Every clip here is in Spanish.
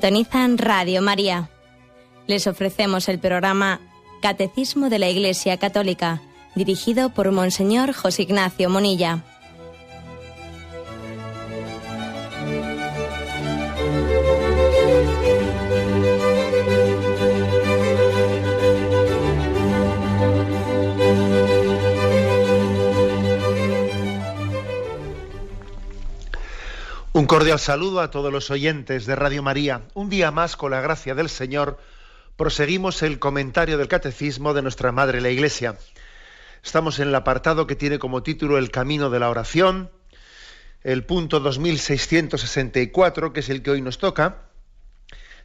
Sintonizan Radio María. Les ofrecemos el programa Catecismo de la Iglesia Católica, dirigido por Monseñor José Ignacio Monilla. cordial saludo a todos los oyentes de Radio María. Un día más, con la gracia del Señor, proseguimos el comentario del Catecismo de nuestra Madre la Iglesia. Estamos en el apartado que tiene como título El Camino de la Oración, el punto 2664, que es el que hoy nos toca,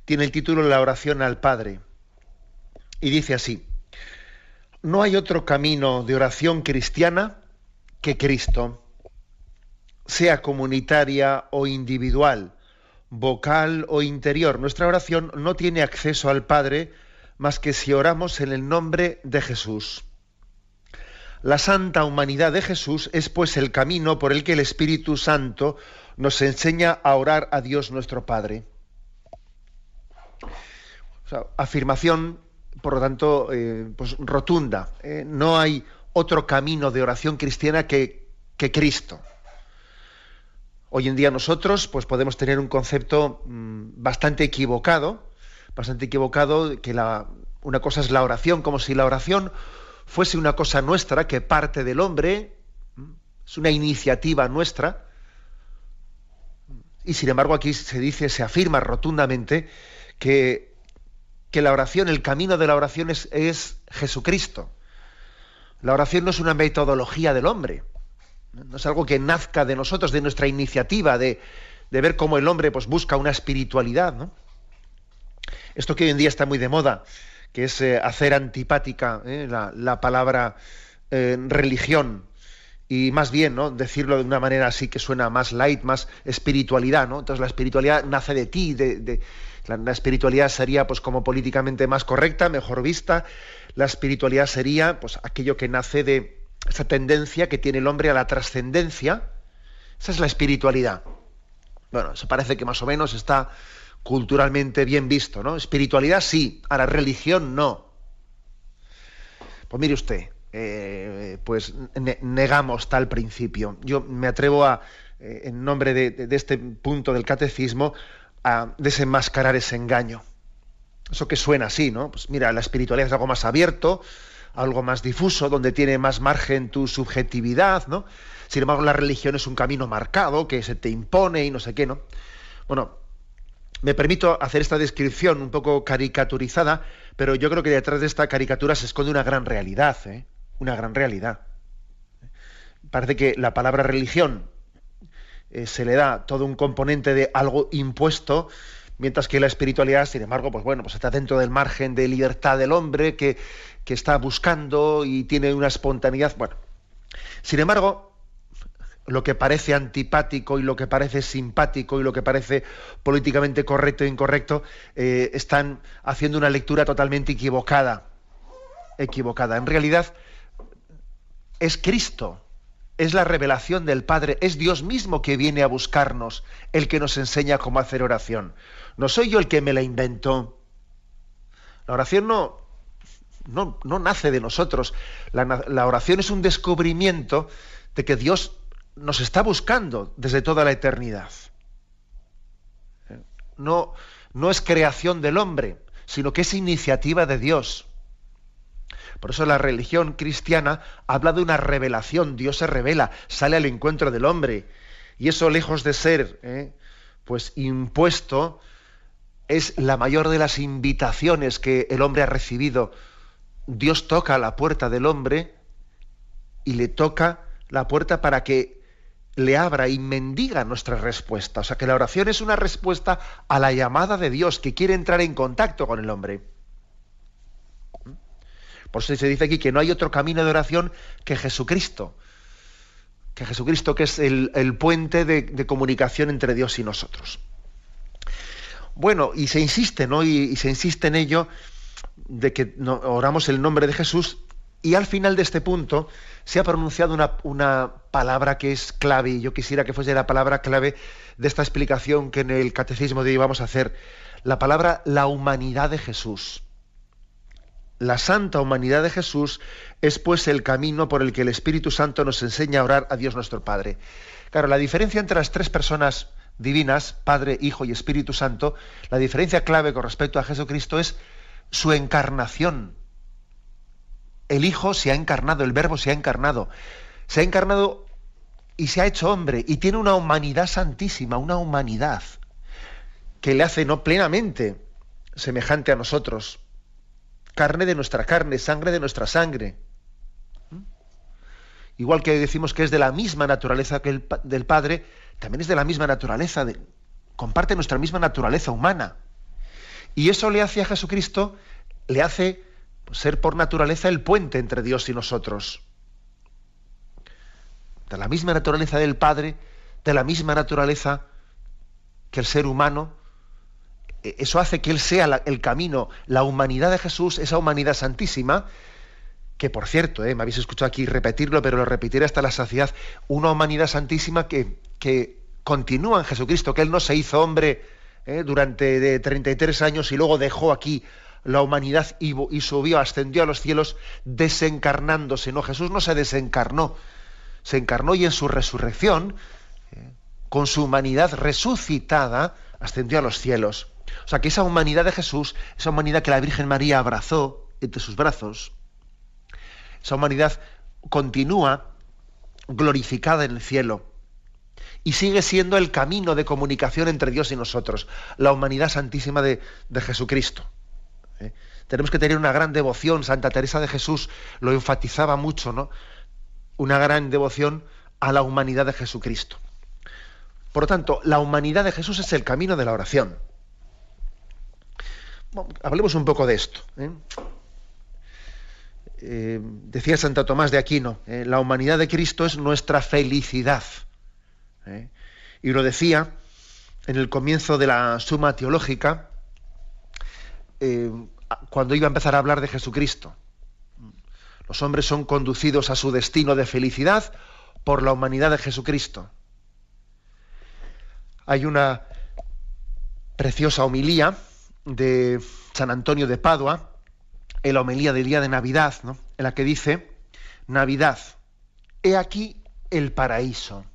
tiene el título La oración al Padre. Y dice así, no hay otro camino de oración cristiana que Cristo sea comunitaria o individual, vocal o interior. Nuestra oración no tiene acceso al Padre más que si oramos en el nombre de Jesús. La santa humanidad de Jesús es pues el camino por el que el Espíritu Santo nos enseña a orar a Dios nuestro Padre. afirmación, por lo tanto, eh, pues, rotunda. Eh, no hay otro camino de oración cristiana que Cristo. Hoy en día nosotros pues, podemos tener un concepto mm, bastante equivocado, bastante equivocado, que la, una cosa es la oración, como si la oración fuese una cosa nuestra que parte del hombre, mm, es una iniciativa nuestra, y sin embargo aquí se dice, se afirma rotundamente que, que la oración, el camino de la oración es Jesucristo. La oración no es una metodología del hombre no es algo que nazca de nosotros, de nuestra iniciativa, de, ver cómo el hombre pues, busca una espiritualidad. Esto que hoy en día está muy de moda, que es eh, hacer antipática ¿eh? la, palabra eh, religión y más bien ¿no? decirlo de una manera así que suena más light, más espiritualidad. ¿no? Entonces la espiritualidad nace de ti, de, la, la, espiritualidad sería pues como políticamente más correcta, mejor vista. La espiritualidad sería pues aquello que nace de, esa tendencia que tiene el hombre a la trascendencia, esa es la espiritualidad. Bueno, se parece que más o menos está culturalmente bien visto, ¿no? Espiritualidad sí, a la religión no. Pues mire usted, eh, pues negamos tal principio. Yo me atrevo a, eh, en nombre de, de, este punto del catecismo, a desenmascarar ese engaño. Eso que suena así, ¿no? Pues mira, la espiritualidad es algo más abierto, algo más difuso, donde tiene más margen tu subjetividad, ¿no? Sin embargo, la religión es un camino marcado que se te impone y no sé qué, ¿no? Bueno, me permito hacer esta descripción un poco caricaturizada, pero yo creo que detrás de esta caricatura se esconde una gran realidad, ¿eh? Una gran realidad. Parece que la palabra religión eh, se le da todo un componente de algo impuesto, mientras que la espiritualidad, sin embargo, pues bueno, pues está dentro del margen de libertad del hombre que, que está buscando y tiene una espontaneidad. Bueno, sin embargo, lo que parece antipático y lo que parece simpático y lo que parece políticamente correcto e incorrecto eh, están haciendo una lectura totalmente equivocada. Equivocada. En realidad es Cristo, es la revelación del Padre, es Dios mismo que viene a buscarnos, el que nos enseña cómo hacer oración. No soy yo el que me la inventó. La oración no, no, nace de nosotros. La, oración es un descubrimiento de que Dios nos está buscando desde toda la eternidad. No, no es creación del hombre, sino que es iniciativa de Dios. Por eso la religión cristiana habla de una revelación, Dios se revela, sale al encuentro del hombre. Y eso, lejos de ser eh, pues impuesto, es la mayor de las invitaciones que el hombre ha recibido Dios toca la puerta del hombre y le toca la puerta para que le abra y mendiga nuestra respuesta. O sea que la oración es una respuesta a la llamada de Dios que quiere entrar en contacto con el hombre. Por eso se dice aquí que no hay otro camino de oración que Jesucristo. Que Jesucristo que es el, puente de, comunicación entre Dios y nosotros. Bueno, y se insiste, ¿no? y se insiste en ello de que oramos el nombre de Jesús y al final de este punto se ha pronunciado una, una, palabra que es clave y yo quisiera que fuese la palabra clave de esta explicación que en el catecismo de hoy vamos a hacer. La palabra la humanidad de Jesús. La santa humanidad de Jesús es pues el camino por el que el Espíritu Santo nos enseña a orar a Dios nuestro Padre. Claro, la diferencia entre las tres personas divinas, Padre, Hijo y Espíritu Santo, la diferencia clave con respecto a Jesucristo es su encarnación. El Hijo se ha encarnado, el Verbo se ha encarnado. Se ha encarnado y se ha hecho hombre y tiene una humanidad santísima, una humanidad que le hace no plenamente semejante a nosotros. Carne de nuestra carne, sangre de nuestra sangre. ¿Mm? Igual que decimos que es de la misma naturaleza que el, del Padre, también es de la misma naturaleza, comparte nuestra misma naturaleza humana. Y eso le hace a Jesucristo, le hace pues, ser por naturaleza el puente entre Dios y nosotros. De la misma naturaleza del Padre, de la misma naturaleza que el ser humano, e-, eso hace que Él sea el camino, la humanidad de Jesús, esa humanidad santísima, que por cierto, eh, me habéis escuchado aquí repetirlo, pero lo repetiré hasta la saciedad, una humanidad santísima que, que continúa en Jesucristo, que Él no se hizo hombre ¿eh? durante de 33 años y luego dejó aquí la humanidad y, subió, ascendió a los cielos desencarnándose. No, Jesús no se desencarnó, se encarnó y en su resurrección, ¿eh? con su humanidad resucitada, ascendió a los cielos. O sea que esa humanidad de Jesús, esa humanidad que la Virgen María abrazó entre sus brazos, esa humanidad continúa glorificada en el cielo y sigue siendo el camino de comunicación entre Dios y nosotros, la humanidad santísima de, Jesucristo. ¿eh? Tenemos que tener una gran devoción, Santa Teresa de Jesús lo enfatizaba mucho, ¿no? Una gran devoción a la humanidad de Jesucristo. Por lo tanto, la humanidad de Jesús es el camino de la oración. hablemos un poco de esto. ¿eh? Eh, decía Santo Tomás de Aquino, la humanidad de Cristo es nuestra felicidad. ¿eh? Y lo decía en el comienzo de la suma teológica, eh, cuando iba a empezar a hablar de Jesucristo. Los hombres son conducidos a su destino de felicidad por la humanidad de Jesucristo. Hay una preciosa homilía de San Antonio de Padua, en la homilía del día de Navidad, en la que dice, Navidad, he aquí el paraíso.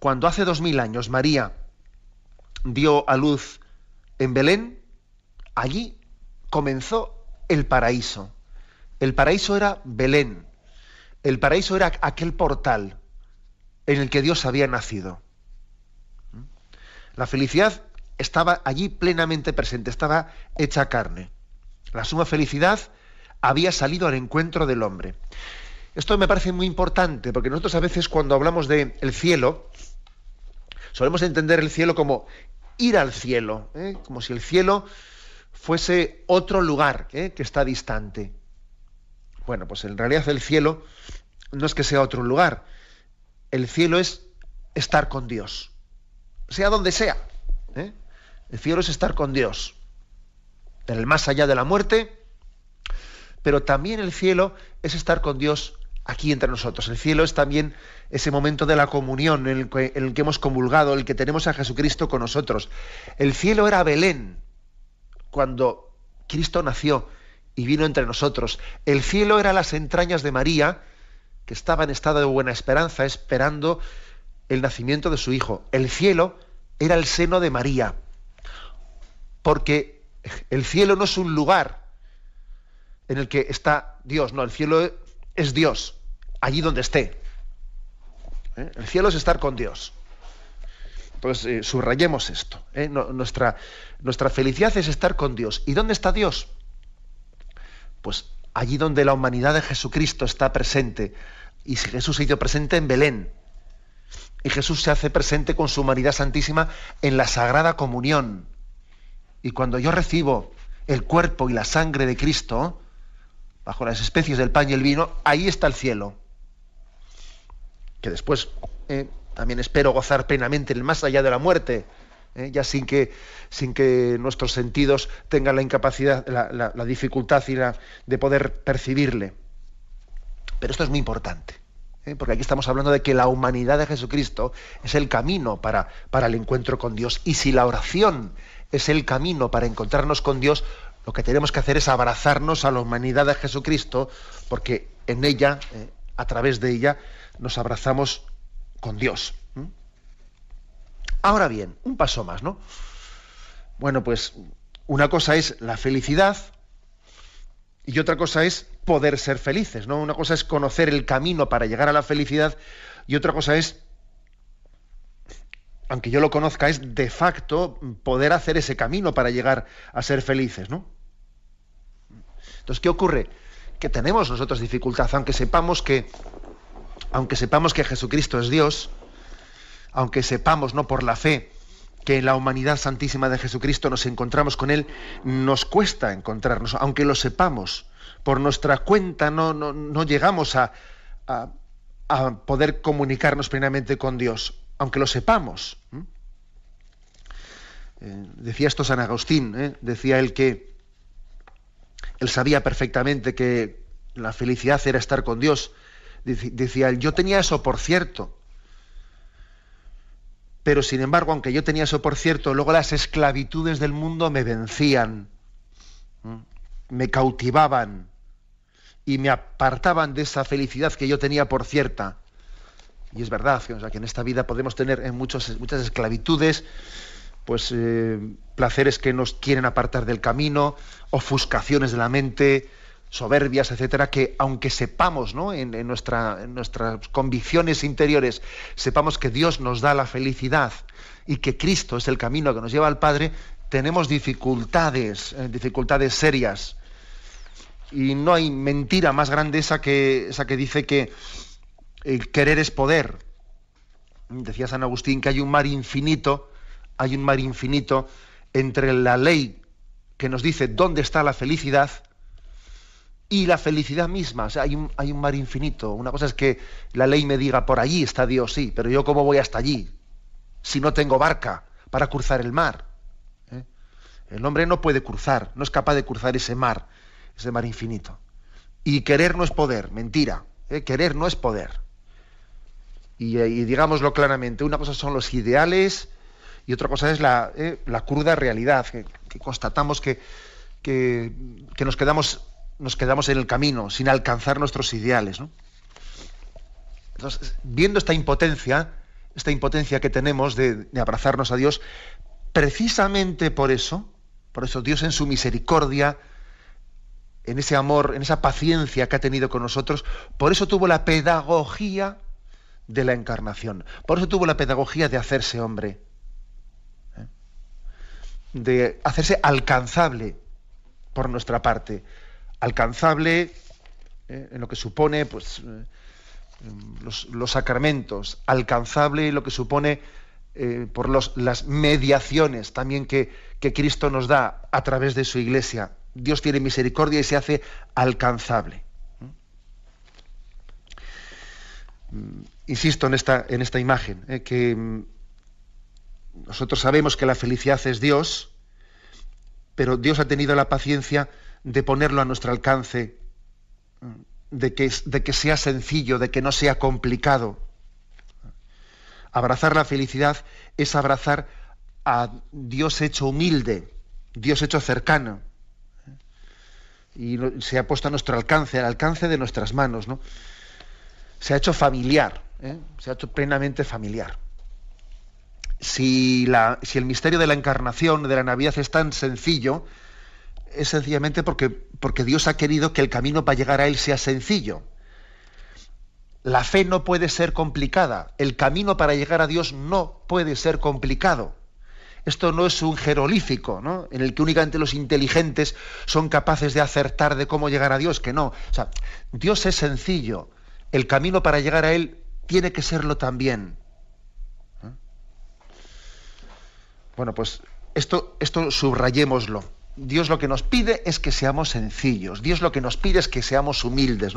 Cuando hace dos mil años María dio a luz en Belén, allí comenzó el paraíso. El paraíso era Belén. El paraíso era aquel portal en el que Dios había nacido. La felicidad estaba allí plenamente presente, estaba hecha carne. La suma felicidad había salido al encuentro del hombre. Esto me parece muy importante porque nosotros a veces cuando hablamos del el cielo, Solemos entender el cielo como ir al cielo, ¿eh? como si el cielo fuese otro lugar ¿eh? que está distante. Bueno, pues en realidad el cielo no es que sea otro lugar, el cielo es estar con Dios, sea donde sea. ¿eh? El cielo es estar con Dios, en el más allá de la muerte, pero también el cielo es estar con Dios aquí entre nosotros. El cielo es también ese momento de la comunión en el, que, hemos convulgado, el que tenemos a Jesucristo con nosotros. El cielo era Belén, cuando Cristo nació y vino entre nosotros. El cielo era las entrañas de María, que estaba en estado de buena esperanza, esperando el nacimiento de su hijo. El cielo era el seno de María, porque el cielo no es un lugar en el que está Dios, no, el cielo es Dios allí donde esté. ¿Eh? El cielo es estar con Dios. Entonces, eh, subrayemos esto. ¿eh? nuestra, nuestra felicidad es estar con Dios. ¿Y dónde está Dios? Pues allí donde la humanidad de Jesucristo está presente. Y si Jesús se hizo presente en Belén. Y Jesús se hace presente con su humanidad santísima en la Sagrada Comunión. Y cuando yo recibo el cuerpo y la sangre de Cristo, bajo las especies del pan y el vino, ahí está el cielo que después eh, también espero gozar plenamente el más allá de la muerte, eh, ya sin que, sin que nuestros sentidos tengan la incapacidad, la, dificultad y la, de poder percibirle. Pero esto es muy importante, eh, porque aquí estamos hablando de que la humanidad de Jesucristo es el camino para, para el encuentro con Dios. Y si la oración es el camino para encontrarnos con Dios, lo que tenemos que hacer es abrazarnos a la humanidad de Jesucristo, porque en ella, a través de ella, nos abrazamos con Dios. Ahora bien, un paso más, ¿no? Bueno, pues una cosa es la felicidad y otra cosa es poder ser felices, ¿no? Una cosa es conocer el camino para llegar a la felicidad y otra cosa es, aunque yo lo conozca, es de facto poder hacer ese camino para llegar a ser felices, ¿no? Entonces, ¿qué ocurre? Que tenemos nosotros dificultad, aunque sepamos que aunque sepamos que Jesucristo es Dios, aunque sepamos no por la fe que en la humanidad santísima de Jesucristo nos encontramos con Él, nos cuesta encontrarnos, aunque lo sepamos. Por nuestra cuenta no, no, llegamos a, a, poder comunicarnos plenamente con Dios, aunque lo sepamos. Eh, decía esto San Agustín, ¿eh? decía él que él sabía perfectamente que la felicidad era estar con Dios, Decía él, yo tenía eso por cierto. Pero sin embargo, aunque yo tenía eso por cierto, luego las esclavitudes del mundo me vencían, me cautivaban y me apartaban de esa felicidad que yo tenía por cierta. Y es verdad que en esta vida podemos tener en eh, muchas esclavitudes, pues eh, placeres que nos quieren apartar del camino, ofuscaciones de la mente, soberbias, etcétera, que aunque sepamos, En, nuestras convicciones interiores, sepamos que Dios nos da la felicidad y que Cristo es el camino que nos lleva al Padre, tenemos dificultades, eh, dificultades serias. Y no hay mentira más grande esa que, esa que dice que el querer es poder. Decía San Agustín que hay un mar infinito, hay un mar infinito entre la ley que nos dice dónde está la felicidad y la felicidad misma. O sea, hay un, mar infinito. Una cosa es que la ley me diga, por allí está Dios, sí, pero yo cómo voy hasta allí si no tengo barca para cruzar el mar. ¿eh? El hombre no puede cruzar, no es capaz de cruzar ese mar, ese mar infinito. Y querer no es poder, mentira. ¿eh? Querer no es poder. Eh, y, digámoslo claramente, una cosa son los ideales y otra cosa es la, cruda realidad, que, constatamos que, que nos quedamos nos quedamos en el camino, sin alcanzar nuestros ideales. Entonces, viendo esta impotencia, esta impotencia que tenemos de, abrazarnos a Dios, precisamente por eso, por eso Dios en su misericordia, en ese amor, en esa paciencia que ha tenido con nosotros, por eso tuvo la pedagogía de la encarnación, por eso tuvo la pedagogía de hacerse hombre, ¿eh? de hacerse alcanzable por nuestra parte, alcanzable eh, en lo que supone pues, eh, los, sacramentos, alcanzable en lo que supone eh, por las mediaciones también que, Cristo nos da a través de su iglesia. Dios tiene misericordia y se hace alcanzable. Insisto en esta, en esta imagen, que mm, nosotros sabemos que la felicidad es Dios, pero Dios ha tenido la paciencia de ponerlo a nuestro alcance, de que, de que sea sencillo, de que no sea complicado. Abrazar la felicidad es abrazar a Dios hecho humilde, Dios hecho cercano. Y se ha puesto a nuestro alcance, al alcance de nuestras manos. ¿no? Se ha hecho familiar, ¿eh? se ha hecho plenamente familiar. Si, si el misterio de la encarnación, de la Navidad, es tan sencillo, es sencillamente porque, porque Dios ha querido que el camino para llegar a Él sea sencillo. La fe no puede ser complicada. El camino para llegar a Dios no puede ser complicado. Esto no es un jerolífico, ¿no? En el que únicamente los inteligentes son capaces de acertar de cómo llegar a Dios, que no. O sea, Dios es sencillo. El camino para llegar a Él tiene que serlo también. ¿Eh? Bueno, pues esto, esto subrayémoslo. Dios lo que nos pide es que seamos sencillos, Dios lo que nos pide es que seamos humildes,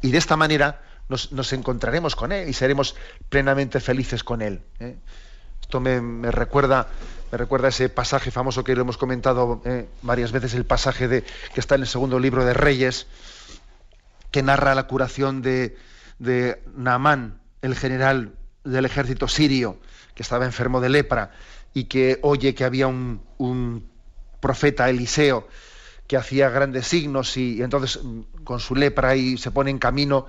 Y de esta manera nos, encontraremos con Él y seremos plenamente felices con Él. ¿eh? Esto me, recuerda, me recuerda ese pasaje famoso que lo hemos comentado ¿eh? varias veces, el pasaje de, que está en el segundo libro de Reyes, que narra la curación de, de Naamán, el general del ejército sirio, que estaba enfermo de lepra y que oye que había un profeta Eliseo, que hacía grandes signos y, entonces mm, con su lepra y se pone en camino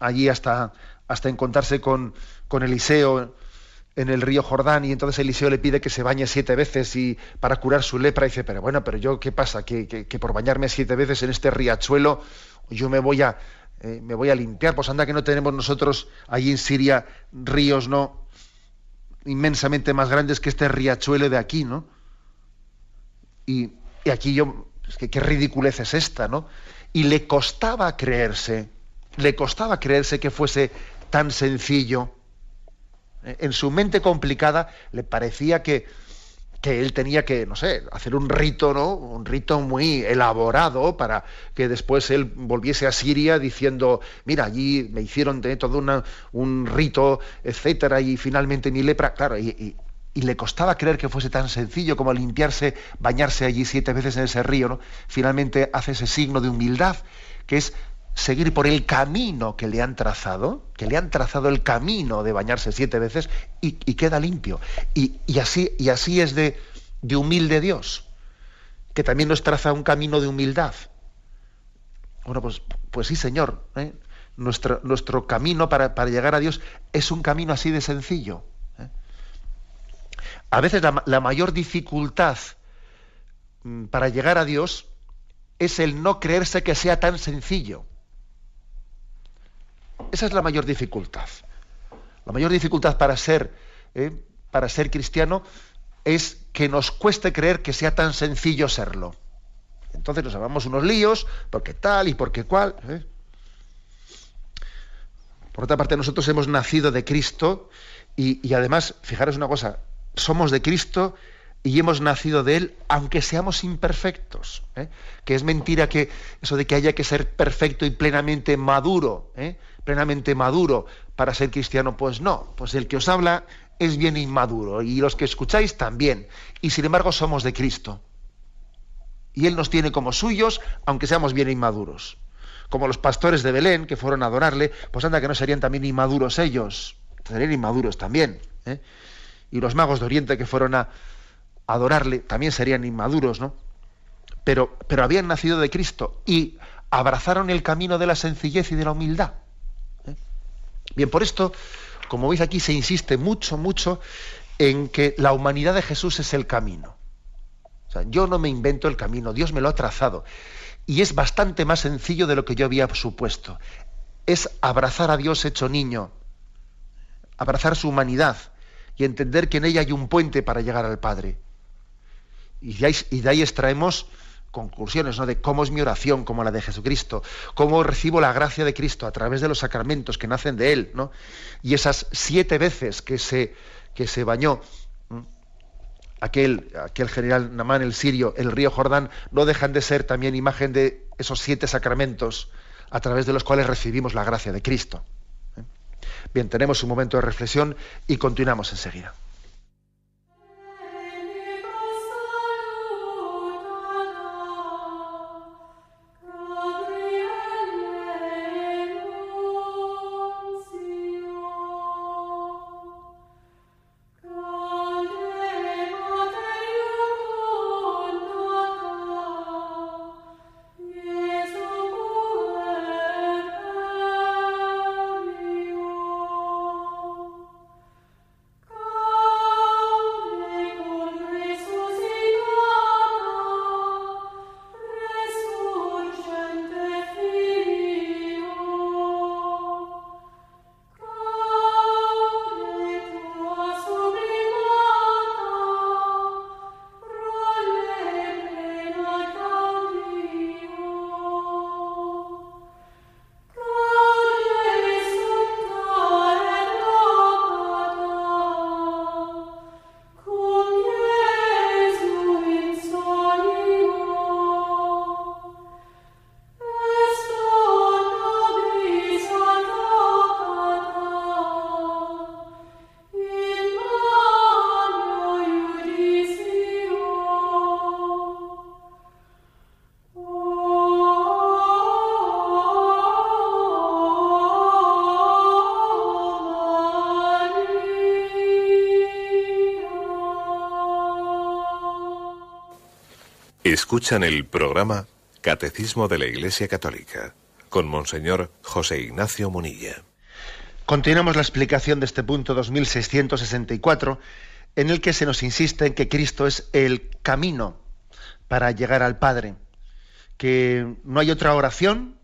allí hasta, hasta encontrarse con, con Eliseo en el río Jordán y entonces Eliseo le pide que se bañe siete veces y para curar su lepra y dice, pero bueno, pero yo qué pasa, que, por bañarme siete veces en este riachuelo yo me voy a eh, me voy a limpiar, pues anda que no tenemos nosotros allí en Siria ríos no inmensamente más grandes que este riachuelo de aquí, ¿no? Y, aquí yo, qué ridiculez es esta, ¿no? Y le costaba creerse, le costaba creerse que fuese tan sencillo. Eh, en su mente complicada le parecía que, él tenía que, no sé, hacer un rito, ¿no? Un rito muy elaborado para que después él volviese a Siria diciendo, mira, allí me hicieron de todo un rito, etcétera, y finalmente mi lepra. Claro, y, y le costaba creer que fuese tan sencillo como limpiarse, bañarse allí siete veces en ese río, ¿no? finalmente hace ese signo de humildad, que es seguir por el camino que le han trazado, que le han trazado el camino de bañarse siete veces y, queda limpio. Y, así, y así es de, de humilde Dios, que también nos traza un camino de humildad. Bueno, pues, pues sí, Señor. ¿eh? Nuestro, nuestro camino para, para llegar a Dios es un camino así de sencillo. A veces la, mayor dificultad mm, para llegar a Dios es el no creerse que sea tan sencillo. Esa es la mayor dificultad. La mayor dificultad para ser, eh, para ser cristiano es que nos cueste creer que sea tan sencillo serlo. Entonces nos hagamos unos líos, porque tal y porque cual. ¿eh? Por otra parte, nosotros hemos nacido de Cristo y además, fijaros una cosa, somos de Cristo y hemos nacido de Él, aunque seamos imperfectos. ¿eh? Que es mentira que eso de que haya que ser perfecto y plenamente maduro, ¿eh? plenamente maduro para ser cristiano, pues no. Pues el que os habla es bien inmaduro y los que escucháis también. Y sin embargo somos de Cristo. Y Él nos tiene como suyos, aunque seamos bien inmaduros. Como los pastores de Belén que fueron a adorarle, pues anda que no serían también inmaduros ellos, serían inmaduros también. ¿eh? y los magos de Oriente que fueron a adorarle también serían inmaduros, ¿no? Pero, pero habían nacido de Cristo y abrazaron el camino de la sencillez y de la humildad. ¿eh? Bien, por esto, como veis aquí, se insiste mucho, mucho en que la humanidad de Jesús es el camino. O sea, yo no me invento el camino, Dios me lo ha trazado. Y es bastante más sencillo de lo que yo había supuesto. Es abrazar a Dios hecho niño, abrazar su humanidad, y entender que en ella hay un puente para llegar al Padre. Y de ahí, ahí extraemos conclusiones, ¿no? De cómo es mi oración, como la de Jesucristo, cómo recibo la gracia de Cristo a través de los sacramentos que nacen de Él, ¿no? Y esas siete veces que se, que se bañó aquel, aquel general Namán el sirio, el río Jordán, no dejan de ser también imagen de esos siete sacramentos a través de los cuales recibimos la gracia de Cristo. Bien, tenemos un momento de reflexión y continuamos enseguida. Escuchan el programa Catecismo de la Iglesia Católica con Monseñor José Ignacio Munilla. Continuamos la explicación de este punto 2664 en el que se nos insiste en que Cristo es el camino para llegar al Padre, que no hay otra oración,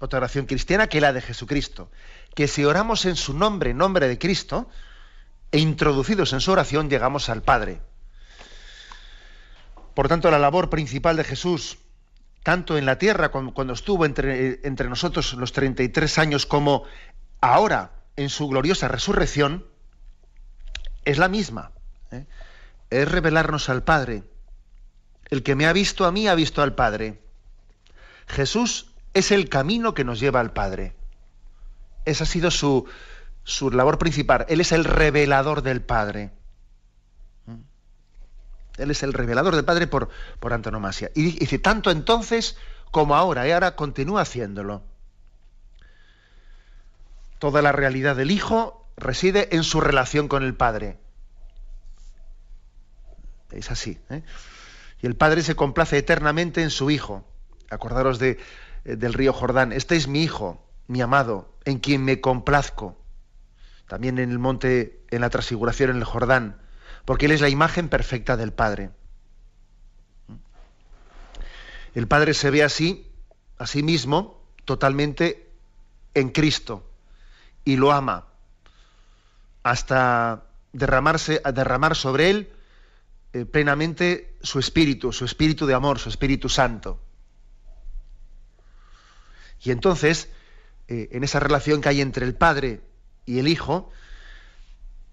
otra oración cristiana que la de Jesucristo, que si oramos en su nombre, nombre de Cristo, e introducidos en su oración llegamos al Padre. Por tanto, la labor principal de Jesús, tanto en la tierra cuando estuvo entre, nosotros los 33 años como ahora en su gloriosa resurrección, es la misma. ¿eh? Es revelarnos al Padre. El que me ha visto a mí ha visto al Padre. Jesús es el camino que nos lleva al Padre. Esa ha sido su, su labor principal. Él es el revelador del Padre. Él es el revelador del Padre por, antonomasia. Y dice, tanto entonces como ahora, y ¿eh? ahora continúa haciéndolo. Toda la realidad del Hijo reside en su relación con el Padre. Es así. ¿eh? Y el Padre se complace eternamente en su Hijo. Acordaros de, eh, del río Jordán. Este es mi Hijo, mi amado, en quien me complazco. También en el monte, en la transfiguración en el Jordán porque Él es la imagen perfecta del Padre. El Padre se ve así, a sí mismo, totalmente en Cristo, y lo ama, hasta derramarse, derramar sobre Él eh, plenamente su espíritu, su espíritu de amor, su espíritu santo. Y entonces, eh, en esa relación que hay entre el Padre y el Hijo,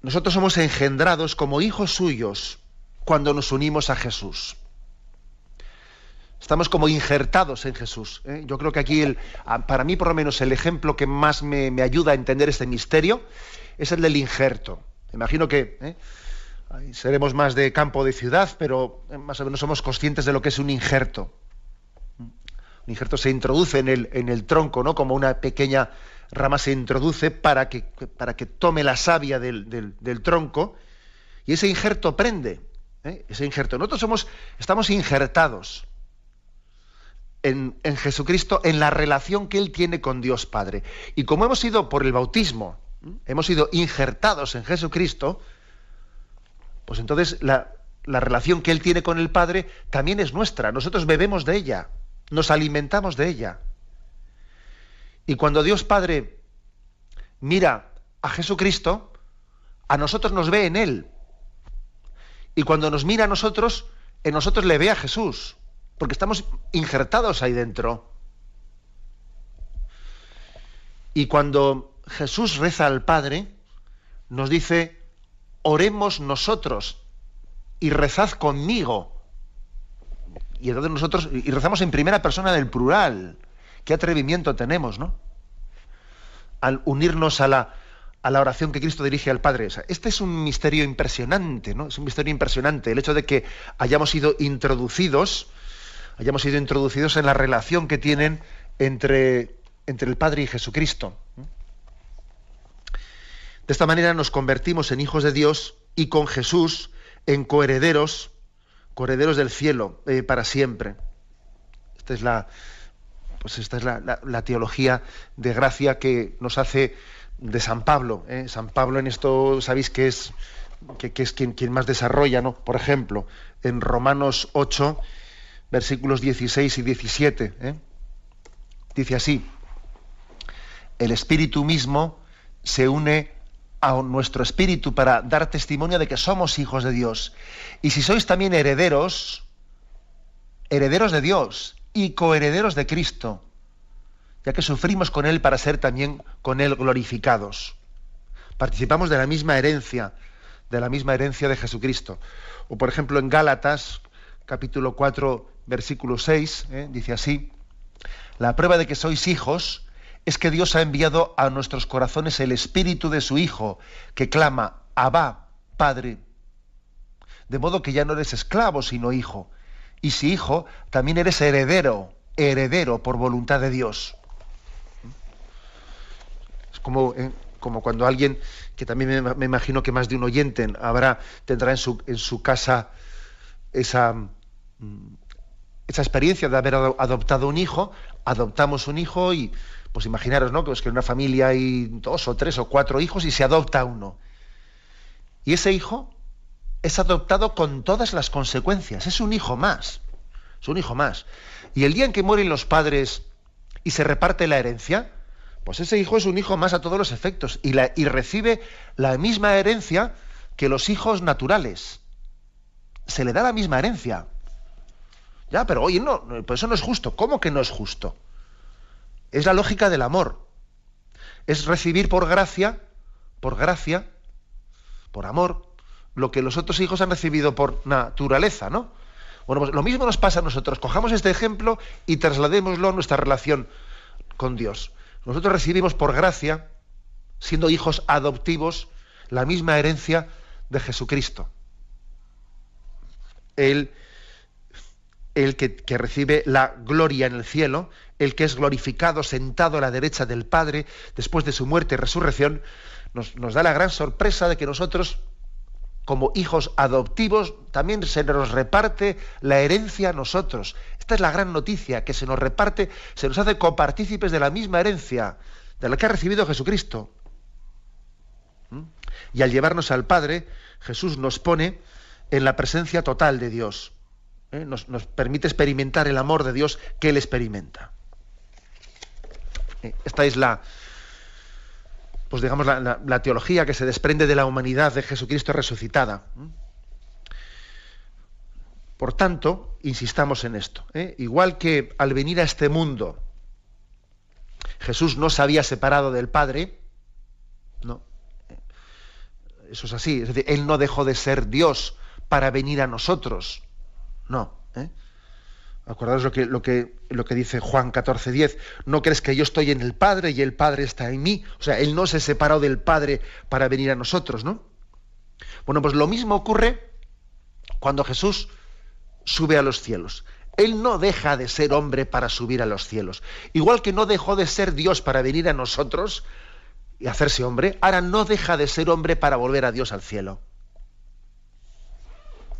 nosotros somos engendrados como hijos suyos cuando nos unimos a Jesús. Estamos como injertados en Jesús. ¿eh? Yo creo que aquí, el, para mí por lo menos, el ejemplo que más me, ayuda a entender este misterio es el del injerto. Imagino que ¿eh? seremos más de campo de ciudad, pero eh, más o menos somos conscientes de lo que es un injerto. Un injerto se introduce en el, en el tronco, ¿no? Como una pequeña rama se introduce para que, para que tome la savia del, tronco y ese injerto prende. ¿eh? Ese injerto. Nosotros somos, estamos injertados en, Jesucristo, en la relación que Él tiene con Dios Padre. Y como hemos ido por el bautismo, ¿eh? hemos sido injertados en Jesucristo, pues entonces la, la relación que Él tiene con el Padre también es nuestra. Nosotros bebemos de ella, nos alimentamos de ella. Y cuando Dios Padre mira a Jesucristo, a nosotros nos ve en Él. Y cuando nos mira a nosotros, en nosotros le ve a Jesús, porque estamos injertados ahí dentro. Y cuando Jesús reza al Padre, nos dice, oremos nosotros y rezad conmigo. Y nosotros, y rezamos en primera persona del plural. Qué atrevimiento tenemos, ¿no? Al unirnos a la, a la oración que Cristo dirige al Padre. este es un misterio impresionante, ¿no? Es un misterio impresionante. El hecho de que hayamos sido introducidos, hayamos sido introducidos en la relación que tienen entre, entre el Padre y Jesucristo. De esta manera nos convertimos en hijos de Dios y con Jesús en coherederos, coherederos del cielo eh, para siempre. Esta es la, pues esta es la, teología de gracia que nos hace de San Pablo. ¿eh? San Pablo en esto sabéis que es, que, es quien, más desarrolla, ¿no? Por ejemplo, en Romanos 8, versículos 16 y 17, ¿eh? dice así, el espíritu mismo se une a nuestro espíritu para dar testimonio de que somos hijos de Dios. Y si sois también herederos, herederos de Dios y coherederos de Cristo, ya que sufrimos con Él para ser también con Él glorificados. Participamos de la misma herencia, de la misma herencia de Jesucristo. O por ejemplo en Gálatas capítulo 4 versículo 6 ¿eh? dice así, la prueba de que sois hijos es que Dios ha enviado a nuestros corazones el espíritu de su Hijo, que clama, Abba, Padre. De modo que ya no eres esclavo, sino hijo y si hijo, también eres heredero, heredero por voluntad de Dios. Es como, eh, como cuando alguien, que también me, imagino que más de un oyente habrá, tendrá en su, casa esa, mm, esa experiencia de haber adoptado un hijo, adoptamos un hijo y, pues imaginaros, ¿no? que en una familia hay dos o tres o cuatro hijos y se adopta uno. Y ese hijo, es adoptado con todas las consecuencias, es un hijo más, es un hijo más. Y el día en que mueren los padres y se reparte la herencia, pues ese hijo es un hijo más a todos los efectos y, la, y recibe la misma herencia que los hijos naturales. Se le da la misma herencia. Ya, pero oye, no, pues eso no es justo. ¿Cómo que no es justo? Es la lógica del amor. Es recibir por gracia, por gracia, por amor, lo que los otros hijos han recibido por naturaleza, ¿no? Bueno, pues lo mismo nos pasa a nosotros. Cojamos este ejemplo y trasladémoslo a nuestra relación con Dios. Nosotros recibimos por gracia, siendo hijos adoptivos, la misma herencia de Jesucristo. Él, el que, recibe la gloria en el cielo, el que es glorificado sentado a la derecha del Padre después de su muerte y resurrección, nos da la gran sorpresa de que nosotros como hijos adoptivos, también se nos reparte la herencia a nosotros. Esta es la gran noticia, que se nos reparte, se nos hace copartícipes de la misma herencia, de la que ha recibido Jesucristo. ¿Mm? Y al llevarnos al Padre, Jesús nos pone en la presencia total de Dios. ¿eh? Nos, permite experimentar el amor de Dios que Él experimenta. Eh, esta es la, pues digamos, la, teología que se desprende de la humanidad de Jesucristo resucitada. ¿Mm? Por tanto, insistamos en esto. ¿eh? Igual que al venir a este mundo, Jesús no se había separado del Padre, no. Eso es así. Es decir, Él no dejó de ser Dios para venir a nosotros. No. Acordaos lo que, lo que, lo que dice Juan 10? No crees que yo estoy en el Padre y el Padre está en mí. O sea, Él no se separó del Padre para venir a nosotros, ¿no? Bueno, pues lo mismo ocurre cuando Jesús sube a los cielos. Él no deja de ser hombre para subir a los cielos. Igual que no dejó de ser Dios para venir a nosotros y hacerse hombre, ahora no deja de ser hombre para volver a Dios al cielo.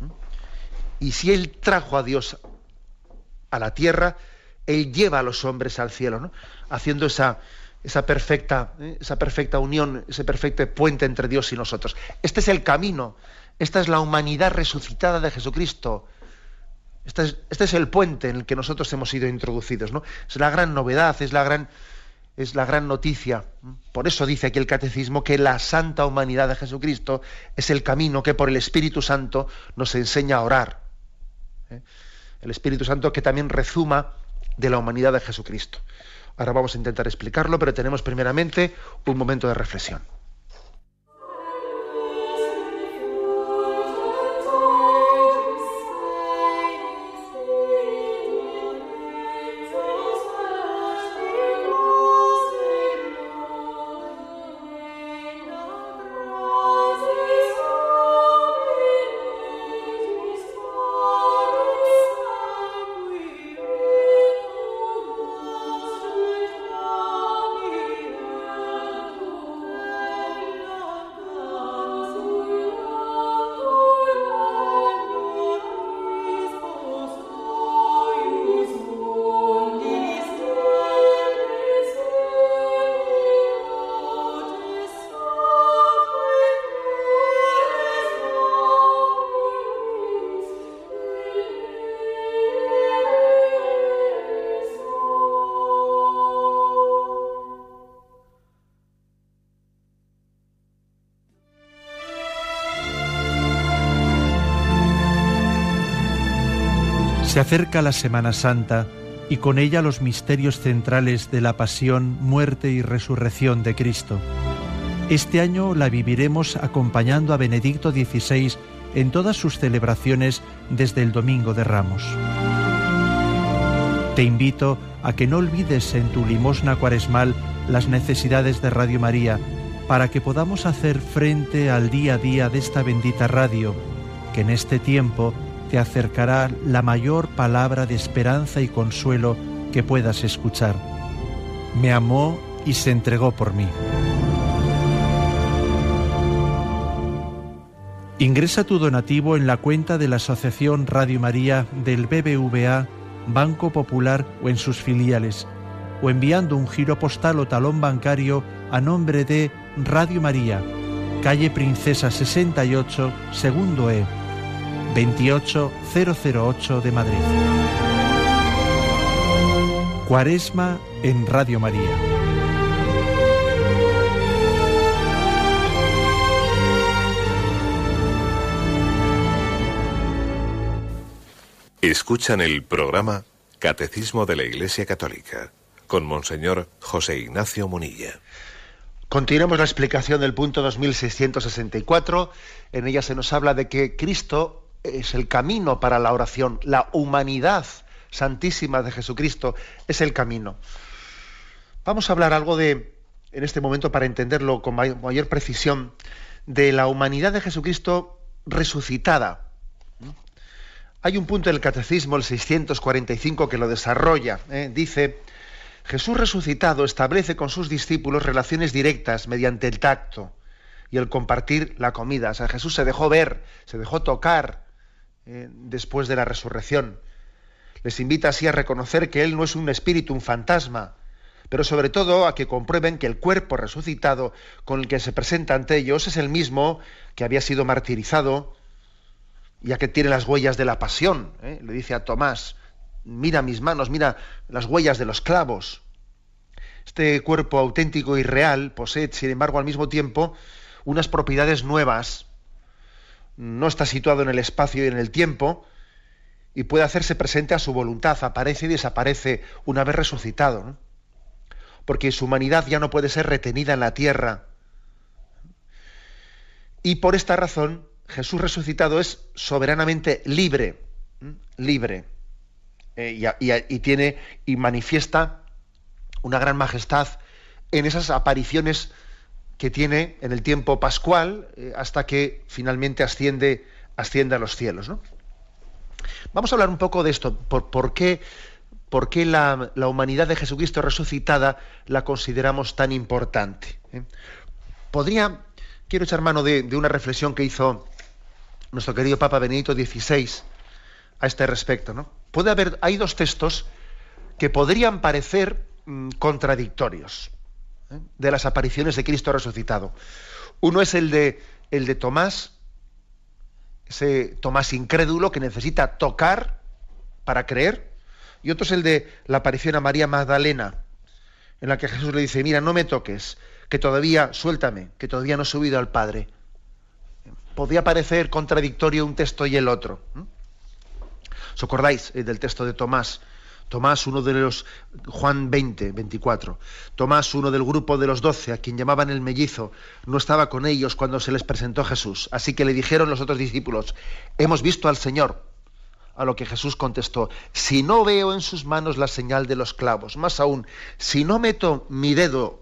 ¿Mm? Y si Él trajo a Dios a la tierra, Él lleva a los hombres al cielo, ¿no? haciendo esa, esa, perfecta, ¿eh? esa perfecta unión, ese perfecto puente entre Dios y nosotros. Este es el camino, esta es la humanidad resucitada de Jesucristo. Este, este es, el puente en el que nosotros hemos sido introducidos. ¿no? Es la gran novedad, es la gran, es la gran noticia. Por eso dice aquí el catecismo que la santa humanidad de Jesucristo es el camino que por el Espíritu Santo nos enseña a orar. ¿eh? el Espíritu Santo que también rezuma de la humanidad de Jesucristo. Ahora vamos a intentar explicarlo, pero tenemos primeramente un momento de reflexión. ...cerca la Semana Santa y con ella los misterios centrales de la pasión, muerte y resurrección de Cristo. Este año la viviremos acompañando a Benedicto XVI en todas sus celebraciones desde el Domingo de Ramos. Te invito a que no olvides en tu limosna cuaresmal las necesidades de Radio María para que podamos hacer frente al día a día de esta bendita radio, que en este tiempo te acercará la mayor palabra de esperanza y consuelo que puedas escuchar. Me amó y se entregó por mí. Ingresa tu donativo en la cuenta de la Asociación Radio María del BBVA, Banco Popular o en sus filiales, o enviando un giro postal o talón bancario a nombre de Radio María, calle Princesa 68, segundo E 28008 de Madrid. Cuaresma en Radio María. Escuchan el programa Catecismo de la Iglesia Católica con Monseñor José Ignacio Munilla. Continuamos la explicación del punto 2664. En ella se nos habla de que Cristo es el camino para la oración. La humanidad santísima de Jesucristo es el camino. Vamos a hablar algo de, en este momento, para entenderlo con mayor precisión, de la humanidad de Jesucristo resucitada. Hay un punto del Catecismo, el 645, que lo desarrolla. ¿eh? Dice, Jesús resucitado establece con sus discípulos relaciones directas mediante el tacto y el compartir la comida. O sea, Jesús se dejó ver, se dejó tocar, eh, después de la resurrección. Les invita así a reconocer que Él no es un espíritu, un fantasma, pero sobre todo a que comprueben que el cuerpo resucitado con el que se presenta ante ellos es el mismo que había sido martirizado, ya que tiene las huellas de la pasión. ¿eh? Le dice a Tomás, mira mis manos, mira las huellas de los clavos. Este cuerpo auténtico y real posee, sin embargo, al mismo tiempo unas propiedades nuevas no está situado en el espacio y en el tiempo, y puede hacerse presente a su voluntad, aparece y desaparece una vez resucitado, porque su humanidad ya no puede ser retenida en la tierra. Y por esta razón, Jesús resucitado es soberanamente libre, libre, eh, y, tiene y manifiesta una gran majestad en esas apariciones que tiene en el tiempo pascual eh, hasta que finalmente asciende, a los cielos. Vamos a hablar un poco de esto, por, qué, la, humanidad de Jesucristo resucitada la consideramos tan importante. ¿eh? Podría, quiero echar mano de, una reflexión que hizo nuestro querido Papa Benedicto XVI a este respecto. ¿no? Puede haber, hay dos textos que podrían parecer mm, contradictorios de las apariciones de Cristo resucitado. Uno es el de, el de Tomás, ese Tomás incrédulo que necesita tocar para creer, y otro es el de la aparición a María Magdalena, en la que Jesús le dice, mira, no me toques, que todavía, suéltame, que todavía no he subido al Padre. Podría parecer contradictorio un texto y el otro. ¿Os acordáis eh, del texto de Tomás? Tomás, uno de los, Juan 20, 24, Tomás, uno del grupo de los doce, a quien llamaban el mellizo, no estaba con ellos cuando se les presentó Jesús. Así que le dijeron los otros discípulos, hemos visto al Señor. A lo que Jesús contestó, si no veo en sus manos la señal de los clavos, más aún, si no meto mi dedo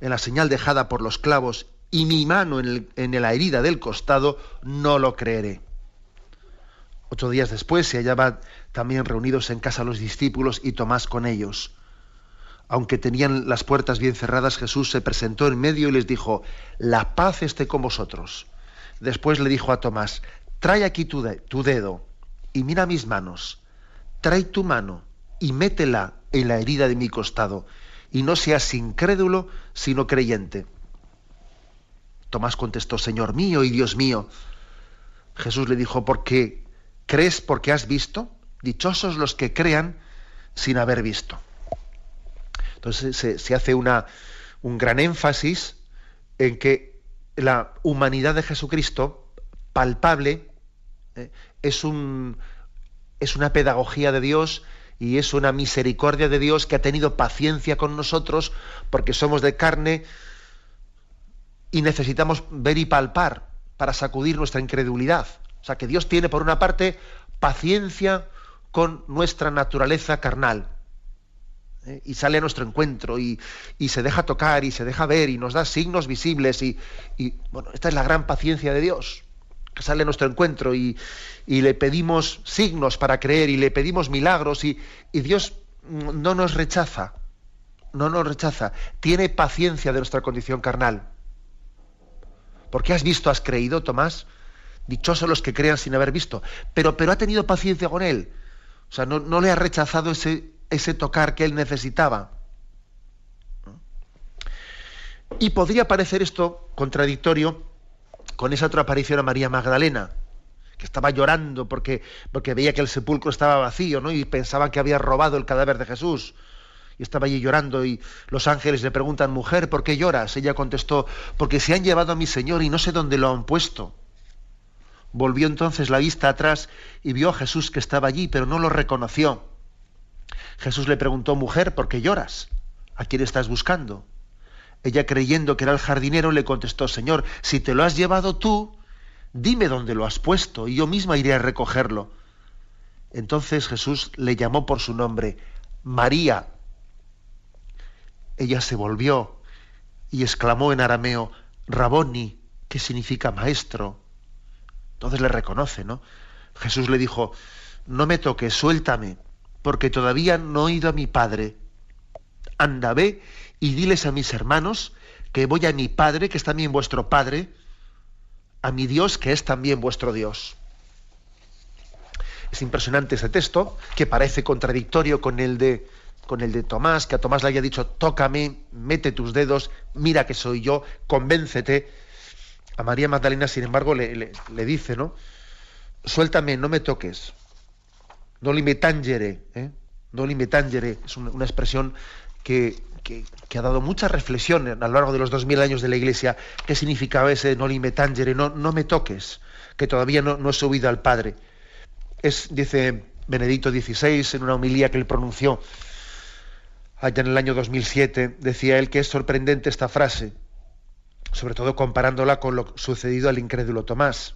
en la señal dejada por los clavos y mi mano en, en la herida del costado, no lo creeré. Ocho días después se hallaban también reunidos en casa los discípulos y Tomás con ellos. Aunque tenían las puertas bien cerradas, Jesús se presentó en medio y les dijo, la paz esté con vosotros. Después le dijo a Tomás, trae aquí tu, dedo y mira mis manos, trae tu mano y métela en la herida de mi costado, y no seas incrédulo, sino creyente. Tomás contestó, Señor mío y Dios mío. Jesús le dijo, ¿por qué? ¿Crees porque has visto? Dichosos los que crean sin haber visto. Entonces se, hace un gran énfasis en que la humanidad de Jesucristo, palpable, eh, es una pedagogía de Dios y es una misericordia de Dios que ha tenido paciencia con nosotros porque somos de carne y necesitamos ver y palpar para sacudir nuestra incredulidad. O sea que Dios tiene, por una parte, paciencia con nuestra naturaleza carnal. ¿eh? Y sale a nuestro encuentro y, se deja tocar y se deja ver y nos da signos visibles. Y, bueno, esta es la gran paciencia de Dios que sale a nuestro encuentro y, le pedimos signos para creer y le pedimos milagros y, y, Dios no nos rechaza, no nos rechaza, tiene paciencia de nuestra condición carnal. Porque has visto, has creído, Tomás, Dichosos los que crean sin haber visto. Pero, pero ha tenido paciencia con él. O sea, no, le ha rechazado ese, ese tocar que él necesitaba. Y podría parecer esto contradictorio con esa otra aparición a María Magdalena, que estaba llorando porque, porque veía que el sepulcro estaba vacío, ¿no? Y pensaba que había robado el cadáver de Jesús. Y estaba allí llorando y los ángeles le preguntan, mujer, ¿por qué lloras? Ella contestó, porque se han llevado a mi Señor y no sé dónde lo han puesto. Volvió entonces la vista atrás y vio a Jesús que estaba allí, pero no lo reconoció. Jesús le preguntó, mujer, ¿por qué lloras? ¿A quién estás buscando? Ella creyendo que era el jardinero le contestó, Señor, si te lo has llevado tú, dime dónde lo has puesto y yo misma iré a recogerlo. Entonces Jesús le llamó por su nombre, María. Ella se volvió y exclamó en arameo, Raboni, que significa maestro. Entonces le reconoce, ¿no? Jesús le dijo, no me toques, suéltame, porque todavía no he ido a mi Padre. Anda, ve y diles a mis hermanos que voy a mi Padre, que es también vuestro Padre, a mi Dios, que es también vuestro Dios. Es impresionante ese texto, que parece contradictorio con el de, con el de Tomás, que a Tomás le haya dicho, tócame, mete tus dedos, mira que soy yo, convéncete a María Magdalena, sin embargo, le, dice, ¿no? Suéltame, no me toques. No li me tangere, ¿eh? No li me tangere. Es una, expresión que, ha dado muchas reflexiones a lo largo de los dos mil años de la Iglesia. ¿Qué significaba ese no li me tangere, no, no me toques? Que todavía no, no he subido al Padre. Es, dice Benedicto XVI en una homilía que él pronunció allá en el año 2007, decía él que es sorprendente esta frase sobre todo comparándola con lo sucedido al incrédulo Tomás.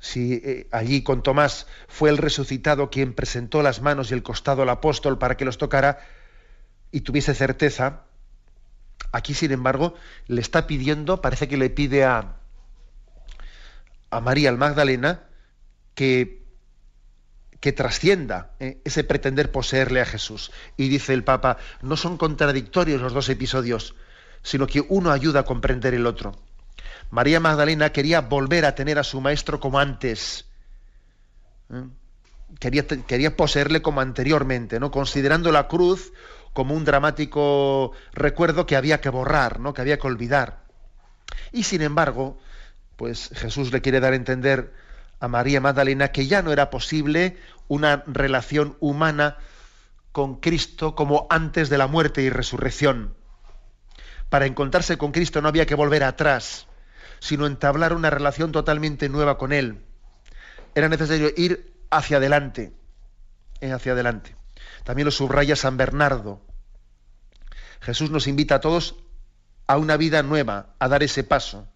Si eh, allí con Tomás fue el resucitado quien presentó las manos y el costado al apóstol para que los tocara y tuviese certeza, aquí sin embargo le está pidiendo, parece que le pide a, a María al Magdalena que, que trascienda eh, ese pretender poseerle a Jesús. Y dice el Papa, no son contradictorios los dos episodios sino que uno ayuda a comprender el otro. María Magdalena quería volver a tener a su maestro como antes. ¿eh? Quería, quería, poseerle como anteriormente, ¿no? Considerando la cruz como un dramático recuerdo que había que borrar, ¿no? Que había que olvidar. Y sin embargo, pues Jesús le quiere dar a entender a María Magdalena que ya no era posible una relación humana con Cristo como antes de la muerte y resurrección. Para encontrarse con Cristo no había que volver atrás, sino entablar una relación totalmente nueva con Él. Era necesario ir hacia adelante, eh, hacia adelante. También lo subraya San Bernardo. Jesús nos invita a todos a una vida nueva, a dar ese paso.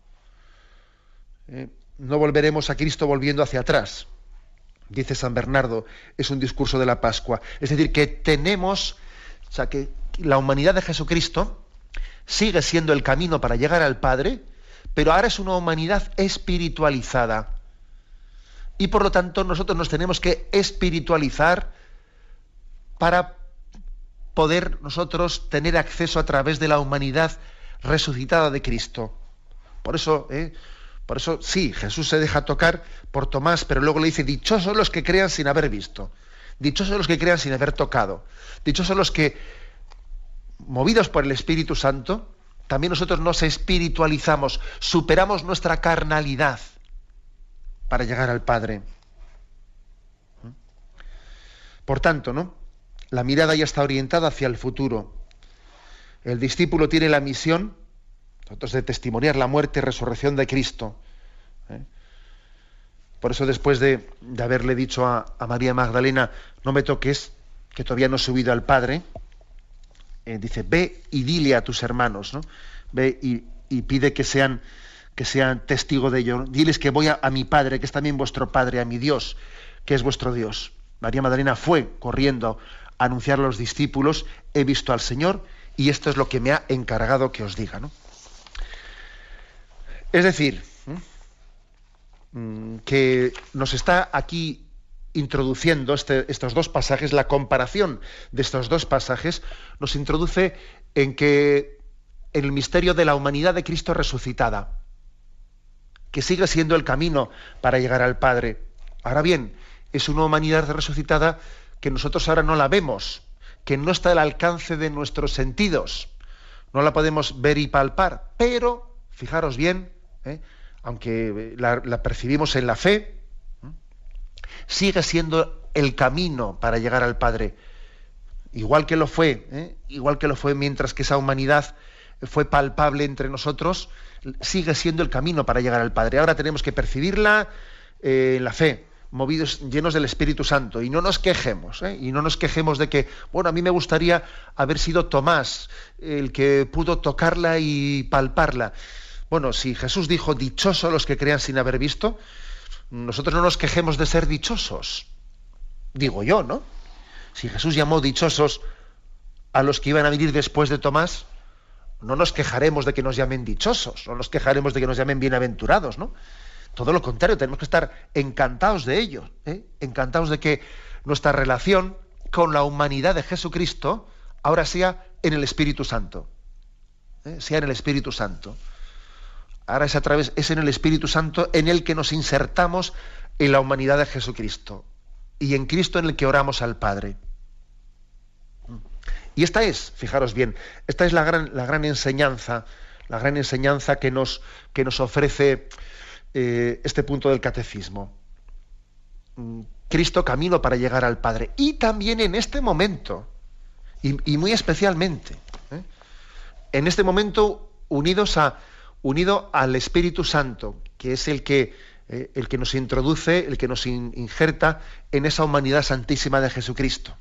Eh, no volveremos a Cristo volviendo hacia atrás, dice San Bernardo, es un discurso de la Pascua. Es decir, que tenemos, o sea, que la humanidad de Jesucristo sigue siendo el camino para llegar al Padre, pero ahora es una humanidad espiritualizada. Y por lo tanto nosotros nos tenemos que espiritualizar para poder nosotros tener acceso a través de la humanidad resucitada de Cristo. Por eso, ¿eh? por eso sí, Jesús se deja tocar por Tomás, pero luego le dice, dichosos los que crean sin haber visto, dichosos los que crean sin haber tocado, dichosos los que movidos por el Espíritu Santo, también nosotros nos espiritualizamos, superamos nuestra carnalidad para llegar al Padre. Por tanto, ¿no? La mirada ya está orientada hacia el futuro. El discípulo tiene la misión, nosotros, de testimoniar la muerte y resurrección de Cristo. ¿eh? Por eso después de, haberle dicho a, a, María Magdalena, no me toques, que todavía no he subido al Padre, eh, dice, ve y dile a tus hermanos, ¿no? Ve y, pide que sean, que sean testigo de ello. Diles que voy a, mi Padre, que es también vuestro Padre, a mi Dios, que es vuestro Dios. María madalena fue corriendo a anunciar a los discípulos, he visto al Señor y esto es lo que me ha encargado que os diga. ¿no? Es decir, ¿eh? mm, que nos está aquí introduciendo este, estos dos pasajes, la comparación de estos dos pasajes, nos introduce en que en el misterio de la humanidad de Cristo resucitada, que sigue siendo el camino para llegar al Padre. Ahora bien, es una humanidad resucitada que nosotros ahora no la vemos, que no está al alcance de nuestros sentidos, no la podemos ver y palpar, pero, fijaros bien, ¿eh? aunque la percibimos en la fe, sigue siendo el camino para llegar al Padre. Igual que lo fue, ¿eh? igual que lo fue mientras que esa humanidad fue palpable entre nosotros, sigue siendo el camino para llegar al Padre. Ahora tenemos que percibirla eh, en la fe, movidos, llenos del Espíritu Santo. Y no nos quejemos, ¿eh? y no nos quejemos de que, bueno, a mí me gustaría haber sido Tomás el que pudo tocarla y palparla. Bueno, si Jesús dijo, dichosos los que crean sin haber visto, nosotros no nos quejemos de ser dichosos, digo yo, ¿no? Si Jesús llamó dichosos a los que iban a venir después de Tomás, no nos quejaremos de que nos llamen dichosos, no nos quejaremos de que nos llamen bienaventurados, ¿no? Todo lo contrario, tenemos que estar encantados de ello, ¿eh? encantados de que nuestra relación con la humanidad de Jesucristo ahora sea en el Espíritu Santo, ¿eh? sea en el Espíritu Santo. Ahora es a través, en el Espíritu Santo en el que nos insertamos en la humanidad de Jesucristo y en Cristo en el que oramos al Padre. Mm. Y esta es, fijaros bien, esta es la gran, la gran enseñanza, la gran enseñanza que nos, que nos ofrece eh, este punto del catecismo. Mm, Cristo camino para llegar al Padre. Y también en este momento, y, muy especialmente, ¿eh? en este momento unidos a, unido al Espíritu Santo, que es el que, eh, el que nos introduce, el que nos injerta en esa humanidad santísima de Jesucristo,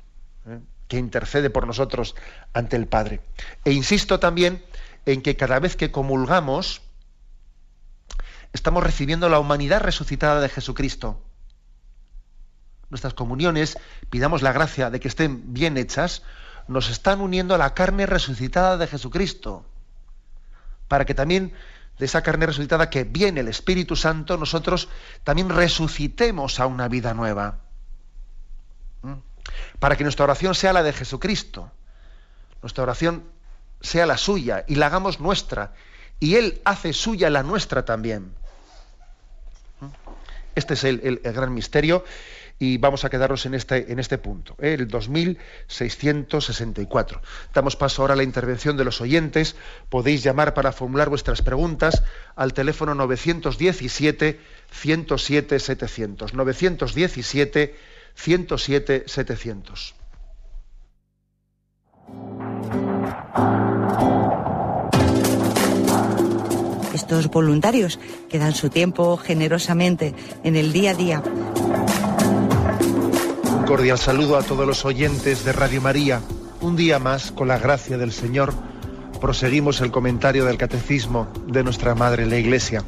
eh, que intercede por nosotros ante el Padre. E insisto también en que cada vez que comulgamos, estamos recibiendo la humanidad resucitada de Jesucristo. Nuestras comuniones, pidamos la gracia de que estén bien hechas, nos están uniendo a la carne resucitada de Jesucristo para que también de esa carne resucitada que viene el Espíritu Santo, nosotros también resucitemos a una vida nueva. ¿Mm? Para que nuestra oración sea la de Jesucristo, nuestra oración sea la suya y la hagamos nuestra, y Él hace suya la nuestra también. ¿Mm? Este es el gran misterio y vamos a quedarnos en este, en este punto, ¿eh? el 2664. Damos paso ahora a la intervención de los oyentes. Podéis llamar para formular vuestras preguntas al teléfono 917-107-700. 917-107-700. Estos voluntarios que dan su tiempo generosamente en el día a día cordial saludo a todos los oyentes de Radio María. Un día más, con la gracia del Señor, proseguimos el comentario del Catecismo de nuestra Madre la Iglesia.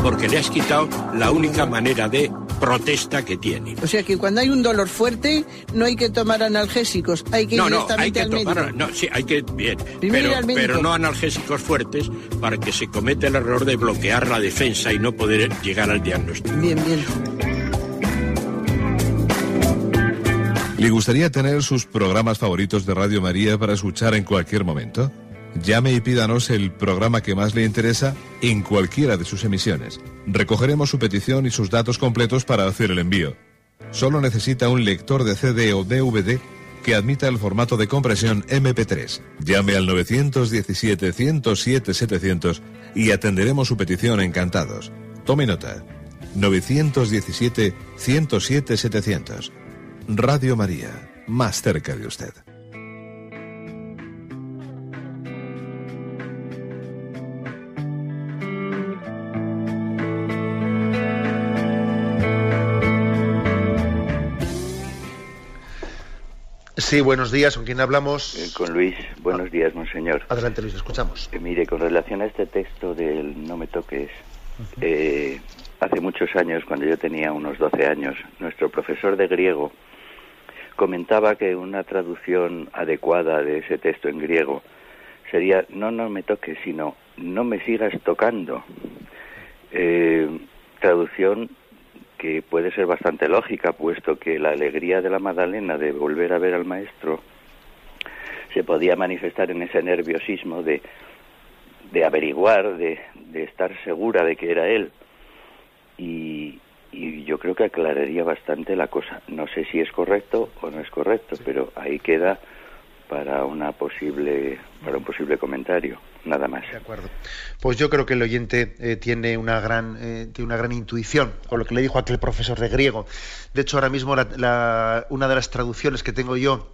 Porque le has quitado la única manera de protesta que tiene. O sea que cuando hay un dolor fuerte no hay que tomar analgésicos, hay que no, ir no, hay que tomar, No, sí, hay que bien, pero, pero, no analgésicos fuertes para que se cometa el error de bloquear la defensa y no poder llegar al diagnóstico. Bien, bien. ¿Le gustaría tener sus programas favoritos de Radio María para escuchar en cualquier momento? Llame y pídanos el programa que más le interesa en cualquiera de sus emisiones. Recogeremos su petición y sus datos completos para hacer el envío. Solo necesita un lector de CD o DVD que admita el formato de compresión MP3. Llame al 917-107-700 y atenderemos su petición encantados. Tome nota. 917-107-700. Radio María, más cerca de usted. Sí, buenos días. ¿Con quién hablamos? Eh, con Luis. Buenos ah. días, monseñor. Adelante, Luis, escuchamos. Eh, mire, con relación a este texto del No me toques, eh, hace muchos años, cuando yo tenía unos 12 años, nuestro profesor de griego comentaba que una traducción adecuada de ese texto en griego sería no no me toques, sino no me sigas tocando. traducción que puede ser bastante lógica, puesto que la alegría de la Madalena de volver a ver al maestro se podía manifestar en ese nerviosismo de, averiguar, de, estar segura de que era él. Y, yo creo que aclararía bastante la cosa. No sé si es correcto o no es correcto, pero ahí queda para una posible para un posible comentario nada más. De acuerdo. Pues yo creo que el oyente eh, tiene, una gran, eh, tiene una gran intuición, o lo que le dijo aquel profesor de griego. De hecho, ahora mismo una de las traducciones que tengo yo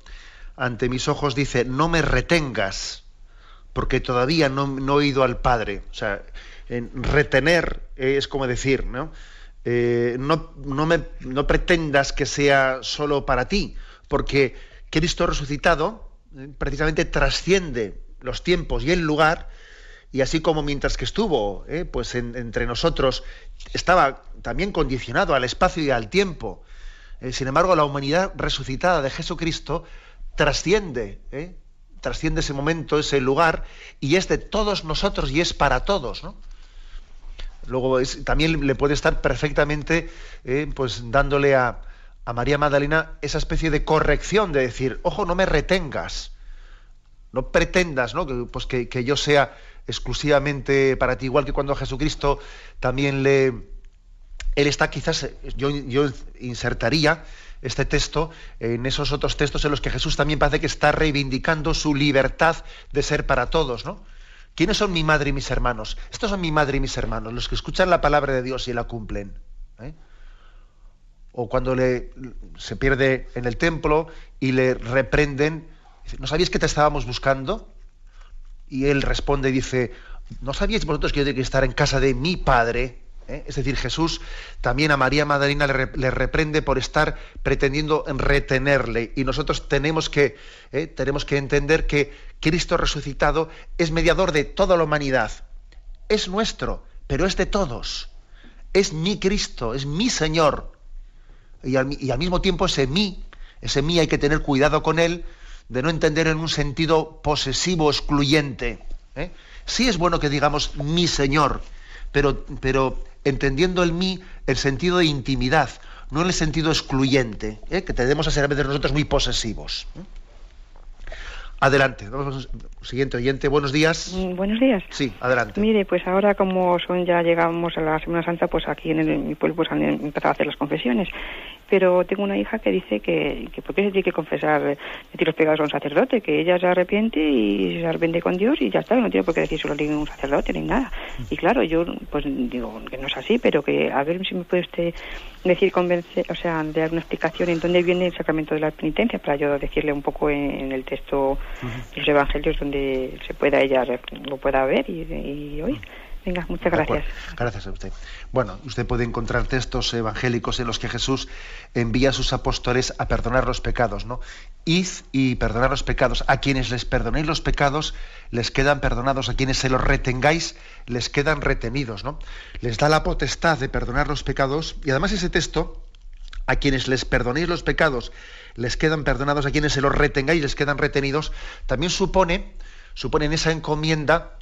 ante mis ojos dice, no me retengas, porque todavía no, he ido al Padre. O sea, en retener eh, es como decir, ¿no? no, no pretendas que sea solo para ti, porque Cristo resucitado precisamente trasciende los tiempos y el lugar, y así como mientras que estuvo eh, pues entre nosotros estaba también condicionado al espacio y al tiempo, eh, sin embargo la humanidad resucitada de Jesucristo trasciende, eh, trasciende ese momento, ese lugar, y es de todos nosotros y es para todos. Luego también le puede estar perfectamente pues dándole a, a María Magdalena esa especie de corrección de decir, ojo, no me retengas no pretendas Que, pues que, yo sea exclusivamente para ti, igual que cuando Jesucristo también le... Él está quizás, yo, insertaría este texto en esos otros textos en los que Jesús también parece que está reivindicando su libertad de ser para todos, ¿no? ¿Quiénes son mi madre y mis hermanos? Estos son mi madre y mis hermanos, los que escuchan la palabra de Dios y la cumplen. ¿eh? O cuando le, se pierde en el templo y le reprenden ¿no sabíais que te estábamos buscando? Y él responde y dice, ¿no sabíais vosotros que yo tengo que estar en casa de mi padre? ¿Eh? Es decir, Jesús también a María Magdalena le, reprende por estar pretendiendo retenerle. Y nosotros tenemos que, ¿eh? tenemos que entender que Cristo resucitado es mediador de toda la humanidad. Es nuestro, pero es de todos. Es mi Cristo, es mi Señor. Y al, mismo tiempo ese mí, ese mí hay que tener cuidado con él, de no entender en un sentido posesivo, excluyente. ¿eh? Sí es bueno que digamos mi Señor, pero, pero entendiendo el mí el sentido de intimidad, no en el sentido excluyente, ¿eh? que tendemos a ser a veces nosotros muy posesivos. ¿eh? Adelante, siguiente oyente, buenos días. Mm, buenos días. Sí, adelante. Mire, pues ahora como son ya llegamos a la Semana Santa, pues aquí en, el, mi pueblo pues han pues, empezado a hacer las confesiones pero tengo una hija que dice que, que ¿por qué se tiene que confesar decir los pecados a un sacerdote? Que ella se arrepiente y se arrepiente con Dios y ya está, no tiene por qué decírselo a un sacerdote ni nada. Mm. Y claro, yo pues digo que no es así, pero que a ver si me puede usted decir, convencer, o sea, dar una explicación en dónde viene el sacramento de la penitencia para yo decirle un poco en, el texto de los evangelios donde se pueda ella lo pueda ver y, oír. Mm. Venga, muchas gracias. Gracias a usted. Bueno, usted puede encontrar textos evangélicos en los que Jesús envía a sus apóstoles a perdonar los pecados, ¿no? Id y perdonar los pecados. A quienes les perdonéis los pecados, les quedan perdonados. A quienes se los retengáis, les quedan retenidos, ¿no? Les da la potestad de perdonar los pecados. Y además ese texto, a quienes les perdonéis los pecados, les quedan perdonados. A quienes se los retengáis, les quedan retenidos. También supone, supone en esa encomienda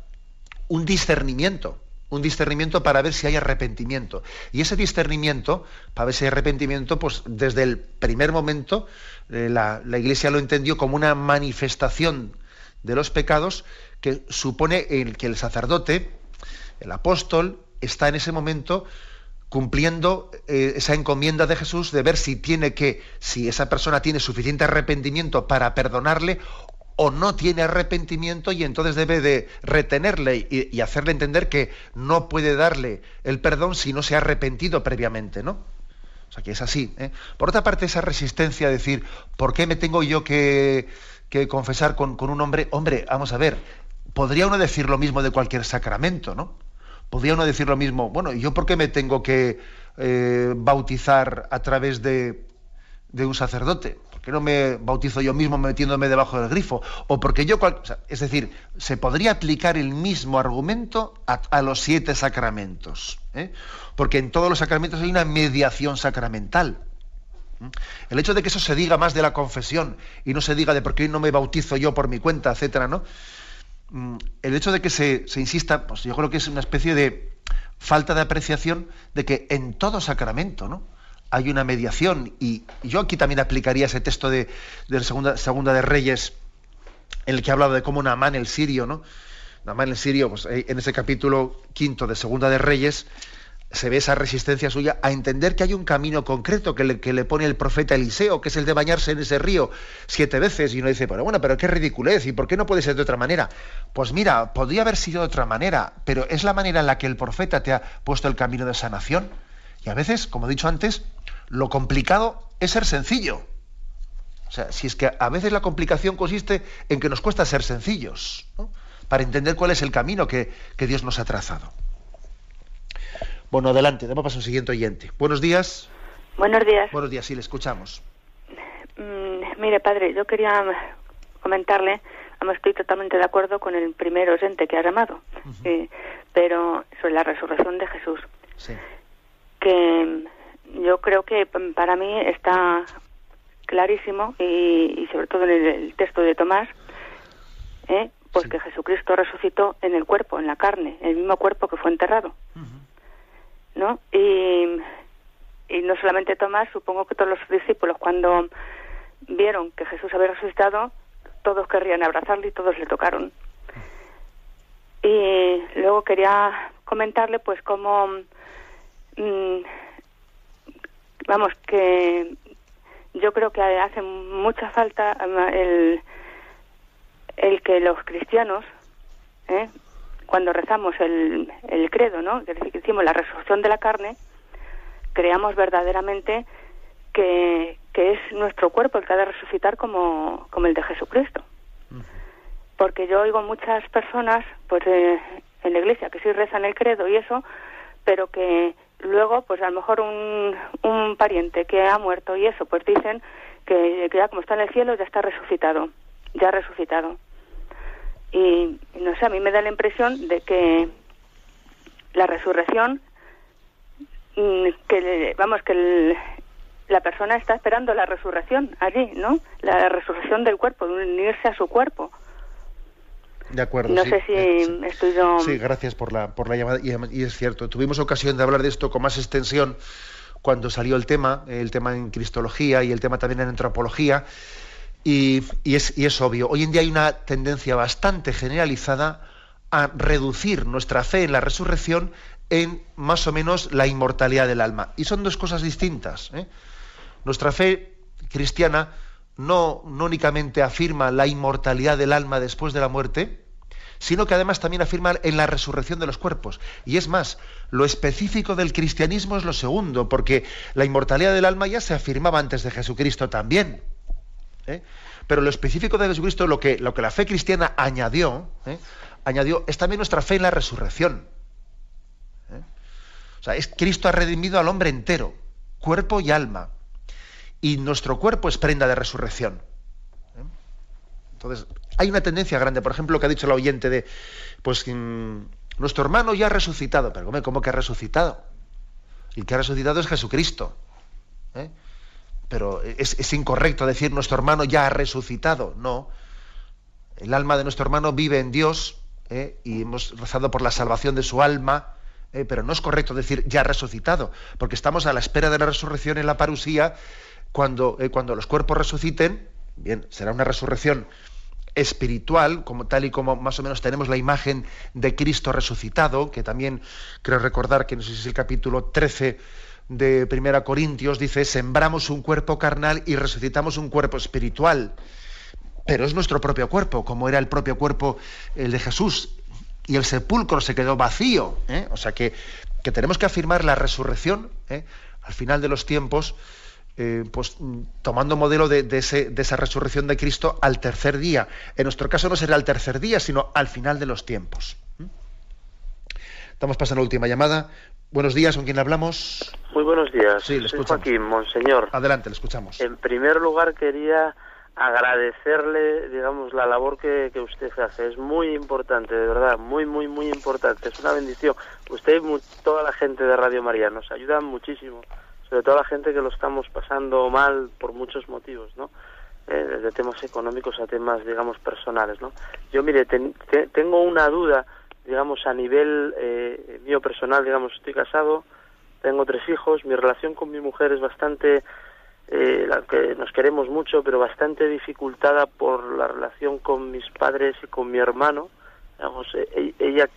un discernimiento, un discernimiento para ver si hay arrepentimiento. Y ese discernimiento, para ver si hay arrepentimiento, pues desde el primer momento eh, la, Iglesia lo entendió como una manifestación de los pecados que supone que el sacerdote, el apóstol, está en ese momento cumpliendo eh, esa encomienda de Jesús de ver si tiene que, si esa persona tiene suficiente arrepentimiento para perdonarle o no tiene arrepentimiento y entonces debe de retenerle y, hacerle entender que no puede darle el perdón si no se ha arrepentido previamente, ¿no? O sea que es así. ¿eh? Por otra parte, esa resistencia a decir, ¿por qué me tengo yo que, que confesar con, un hombre? Hombre, vamos a ver, podría uno decir lo mismo de cualquier sacramento, ¿no? Podría uno decir lo mismo, bueno, ¿y yo por qué me tengo que eh, bautizar a través de, de un sacerdote? que no me bautizo yo mismo metiéndome debajo del grifo? O porque yo... es decir, se podría aplicar el mismo argumento a, los siete sacramentos, ¿eh? porque en todos los sacramentos hay una mediación sacramental. El hecho de que eso se diga más de la confesión y no se diga de por qué no me bautizo yo por mi cuenta, etcétera, ¿no? Mm, el hecho de que se, se insista, pues yo creo que es una especie de falta de apreciación de que en todo sacramento, ¿no? hay una mediación. Y yo aquí también aplicaría ese texto de, segunda, segunda de Reyes, en el que hablado de cómo Namán el sirio, ¿no? Naamán el sirio, pues, eh, en ese capítulo quinto de Segunda de Reyes, se ve esa resistencia suya a entender que hay un camino concreto que le, que le, pone el profeta Eliseo, que es el de bañarse en ese río siete veces, y uno dice, bueno bueno, pero qué ridiculez, ¿y por qué no puede ser de otra manera? Pues mira, podría haber sido de otra manera, pero es la manera en la que el profeta te ha puesto el camino de sanación. Y a veces, como he dicho antes, lo complicado es ser sencillo. O sea, si es que a veces la complicación consiste en que nos cuesta ser sencillos, ¿no? para entender cuál es el camino que, Dios nos ha trazado. Bueno, adelante, damos paso al siguiente oyente. Buenos días. Buenos días. Buenos días, sí, le escuchamos. Mm, mire, padre, yo quería comentarle, hemos estoy totalmente de acuerdo con el primer oyente que ha llamado, eh, pero sobre la resurrección de Jesús. Sí que yo creo que para mí está clarísimo y, sobre todo en el, texto de Tomás, ¿eh? pues que Jesucristo resucitó en el cuerpo, en la carne, el mismo cuerpo que fue enterrado. ¿No? Y, y no solamente Tomás, supongo que todos los discípulos cuando vieron que Jesús había resucitado, todos querrían abrazarle y todos le tocaron. Y luego quería comentarle pues cómo Mm, vamos, que yo creo que hace mucha falta mm, el, el que los cristianos, ¿eh? cuando rezamos el, el credo, ¿no? que decimos la resurrección de la carne, creamos verdaderamente que, es nuestro cuerpo el que ha de resucitar como, como el de Jesucristo. Porque yo oigo muchas personas, pues eh, en la iglesia, que sí rezan el credo y eso, pero que luego, pues a lo mejor un, un pariente que ha muerto y eso, pues dicen que, ya como está en el cielo ya está resucitado, ya ha resucitado. Y no sé, a mí me da la impresión de que la resurrección, mm, que vamos, que la persona está esperando la resurrección allí, ¿no? La resurrección del cuerpo, de unirse a su cuerpo. De acuerdo. No sé si eh, estoy Sí, gracias por la, por la llamada. Y, es cierto, tuvimos ocasión de hablar de esto con más extensión cuando salió el tema, el tema en cristología y el tema también en antropología. Y, es, y, es, obvio. Hoy en día hay una tendencia bastante generalizada a reducir nuestra fe en la resurrección en más o menos la inmortalidad del alma. Y son dos cosas distintas. ¿eh? Nuestra fe cristiana no, no únicamente afirma la inmortalidad del alma después de la muerte, sino que además también afirma en la resurrección de los cuerpos. Y es más, lo específico del cristianismo es lo segundo, porque la inmortalidad del alma ya se afirmaba antes de Jesucristo también. ¿eh? Pero lo específico de Jesucristo, lo que, lo que la fe cristiana añadió, ¿eh? añadió, es también nuestra fe en la resurrección. ¿eh? O sea, es Cristo ha redimido al hombre entero, cuerpo y alma. Y nuestro cuerpo es prenda de resurrección. Entonces, hay una tendencia grande, por ejemplo, que ha dicho la oyente de, pues mm, nuestro hermano ya ha resucitado. Pero ¿cómo que ha resucitado? El que ha resucitado es Jesucristo. ¿eh? Pero es, incorrecto decir nuestro hermano ya ha resucitado. No. El alma de nuestro hermano vive en Dios ¿eh? y hemos rezado por la salvación de su alma. ¿eh? pero no es correcto decir ya ha resucitado, porque estamos a la espera de la resurrección en la parusía, cuando, cuando los cuerpos resuciten, bien, será una resurrección espiritual, como tal y como más o menos tenemos la imagen de Cristo resucitado, que también creo recordar que no sé si es el capítulo 13 de Primera Corintios, dice, sembramos un cuerpo carnal y resucitamos un cuerpo espiritual. Pero es nuestro propio cuerpo, como era el propio cuerpo el de Jesús. Y el sepulcro se quedó vacío. ¿eh? O sea que, que, tenemos que afirmar la resurrección ¿eh? al final de los tiempos eh, pues mm, tomando modelo de, de, esa resurrección de Cristo al tercer día. En nuestro caso no será al tercer día, sino al final de los tiempos. ¿Mm? Estamos pasando la última llamada. Buenos días, ¿con quién hablamos? Muy buenos días. Sí, le Soy Joaquín, monseñor. Adelante, le escuchamos. En primer lugar, quería agradecerle, digamos, la labor que, que, usted hace. Es muy importante, de verdad, muy, muy, muy importante. Es una bendición. Usted y toda la gente de Radio María nos ayudan muchísimo sobre todo la gente que lo estamos pasando mal por muchos motivos, ¿no? Eh, desde temas económicos a temas, digamos, personales, ¿no? Yo, mire, tengo una duda, digamos, a nivel eh, mío personal, digamos, estoy casado, tengo tres hijos, mi relación con mi mujer es bastante, eh, la que nos queremos mucho, pero bastante dificultada por la relación con mis padres y con mi hermano. Digamos, e, e, ella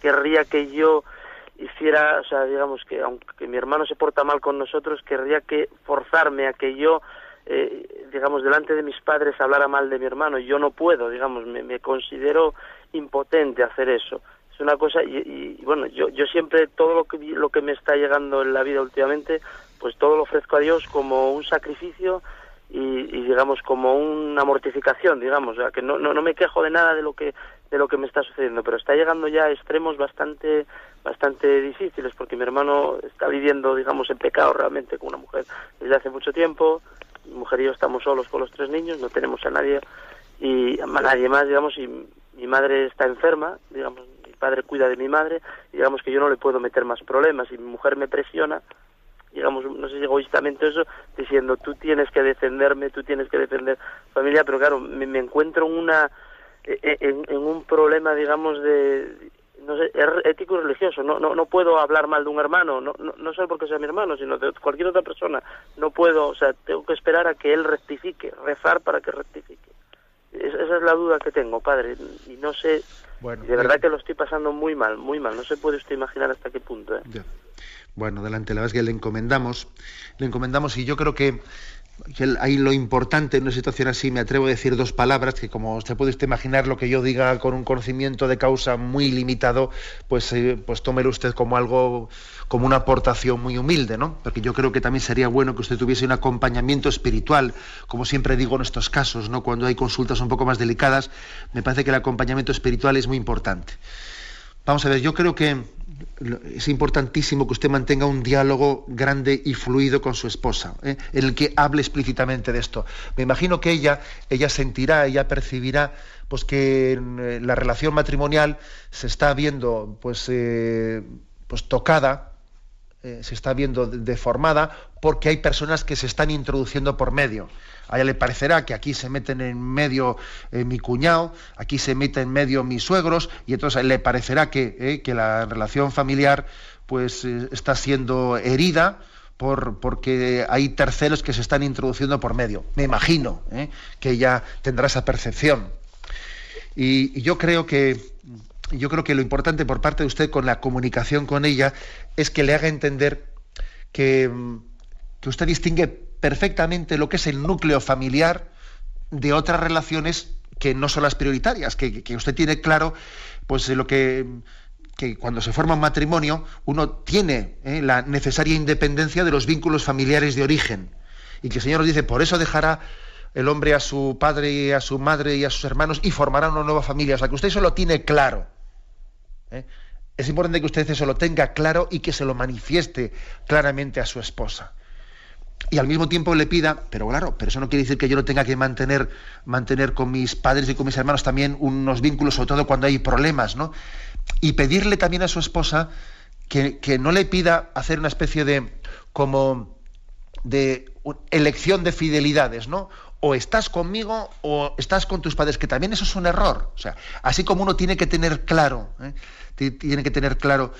querría que yo hiciera, o sea, digamos que aunque mi hermano se porta mal con nosotros, querría que forzarme a que yo, eh, digamos, delante de mis padres hablara mal de mi hermano. Yo no puedo, digamos, me, considero impotente hacer eso. Es una cosa, y, bueno, yo, yo siempre todo lo que, lo que me está llegando en la vida últimamente, pues todo lo ofrezco a Dios como un sacrificio y, digamos, como una mortificación, digamos, o sea, que no, no me quejo de nada de lo que de lo que me está sucediendo, pero está llegando ya a extremos bastante bastante difíciles porque mi hermano está viviendo, digamos, en pecado realmente con una mujer desde hace mucho tiempo. Mi mujer y yo estamos solos con los tres niños, no tenemos a nadie y a nadie más, digamos, y mi madre está enferma, digamos, mi padre cuida de mi madre, digamos que yo no le puedo meter más problemas y mi mujer me presiona digamos, no sé si egoístamente eso, diciendo tú tienes que defenderme, tú tienes que defender familia, pero claro, me, me encuentro en una e-, en, un problema, digamos, de ético y religioso. No, no, no puedo hablar mal de un hermano, no, no, solo porque sea mi hermano, sino de cualquier otra persona. No puedo, o sea, tengo que esperar a que él rectifique, rezar para que rectifique. esa es la duda que tengo, padre. Y no sé, de verdad que lo estoy pasando muy mal, muy mal. No se puede usted imaginar hasta qué punto. ¿eh? Bueno, adelante, la verdad es que le encomendamos, le encomendamos y yo creo que ahí lo importante en una situación así, me atrevo a decir dos palabras que como usted puede imaginar lo que yo diga con un conocimiento de causa muy limitado, pues, eh, pues tómelo usted como algo, como una aportación muy humilde, ¿no? Porque yo creo que también sería bueno que usted tuviese un acompañamiento espiritual, como siempre digo en estos casos, ¿no? Cuando hay consultas un poco más delicadas, me parece que el acompañamiento espiritual es muy importante. Vamos a ver, yo creo que es importantísimo que usted mantenga un diálogo grande y fluido con su esposa, ¿eh? en el que hable explícitamente de esto. Me imagino que ella, ella sentirá, ella percibirá, pues que eh, la relación matrimonial se está viendo, pues, eh, pues tocada eh, se está viendo deformada porque hay personas que se están introduciendo por medio. A ella le parecerá que aquí se meten en medio eh, mi cuñado, aquí se meten en medio mis suegros, y entonces le parecerá eh, que, la relación familiar pues, está siendo herida por, porque hay terceros que se están introduciendo por medio. Me imagino que ella tendrá esa percepción. y yo creo que, yo creo que lo importante por parte de usted con la comunicación con ella es que le haga entender que, mm, usted distingue perfectamente lo que es el núcleo familiar de otras relaciones que no son las prioritarias, que, usted tiene claro pues lo mm, que cuando se forma un matrimonio uno tiene eh, la necesaria independencia de los vínculos familiares de origen. Y que el Señor nos dice, por eso dejará el hombre a su padre y a su madre y a sus hermanos y formará una nueva familia. O sea, que usted eso lo tiene claro. ¿eh? Es importante que usted eso lo tenga claro y que se lo manifieste claramente a su esposa. Y al mismo tiempo le pida, pero claro, pero eso no quiere decir que yo no tenga que mantener, mantener con mis padres y con mis hermanos también unos vínculos, sobre todo cuando hay problemas, ¿no? Y pedirle también a su esposa que, que no le pida hacer una especie de como de elección de fidelidades, ¿no? O estás conmigo o estás con tus padres, que también eso es un error. O sea, así como uno tiene que tener claro, ¿eh? tiene que tener claro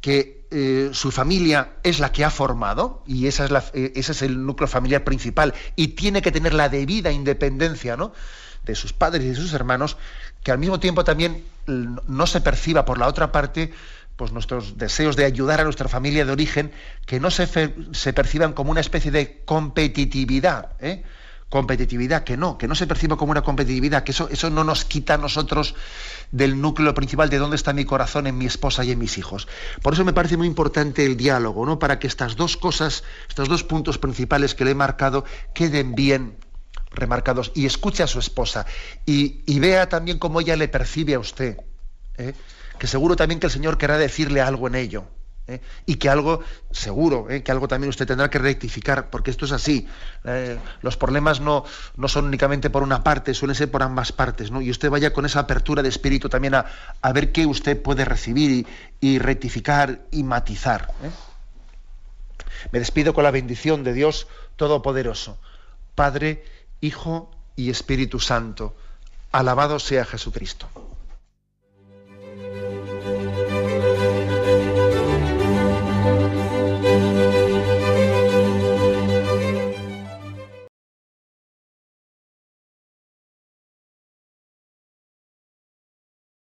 que eh, su familia es la que ha formado y esa es la, eh, ese es el núcleo familiar principal y tiene que tener la debida independencia ¿no? de sus padres y de sus hermanos, que al mismo tiempo también no se perciba por la otra parte pues, nuestros deseos de ayudar a nuestra familia de origen, que no se, se perciban como una especie de competitividad, ¿eh? competitividad, que no, que no se perciba como una competitividad, que eso, eso no nos quita a nosotros del núcleo principal de dónde está mi corazón en mi esposa y en mis hijos. Por eso me parece muy importante el diálogo, ¿no? Para que estas dos cosas, estos dos puntos principales que le he marcado, queden bien remarcados y escuche a su esposa y, y vea también cómo ella le percibe a usted. ¿eh? que seguro también que el Señor querrá decirle algo en ello. ¿eh? Y que algo, seguro, ¿eh? que algo también usted tendrá que rectificar, porque esto es así. ¿eh? los problemas no, no son únicamente por una parte, suelen ser por ambas partes, ¿no? Y usted vaya con esa apertura de espíritu también a, ver qué usted puede recibir y, y rectificar y matizar. Me despido con la bendición de Dios Todopoderoso, Padre, Hijo y Espíritu Santo. Alabado sea Jesucristo. thank you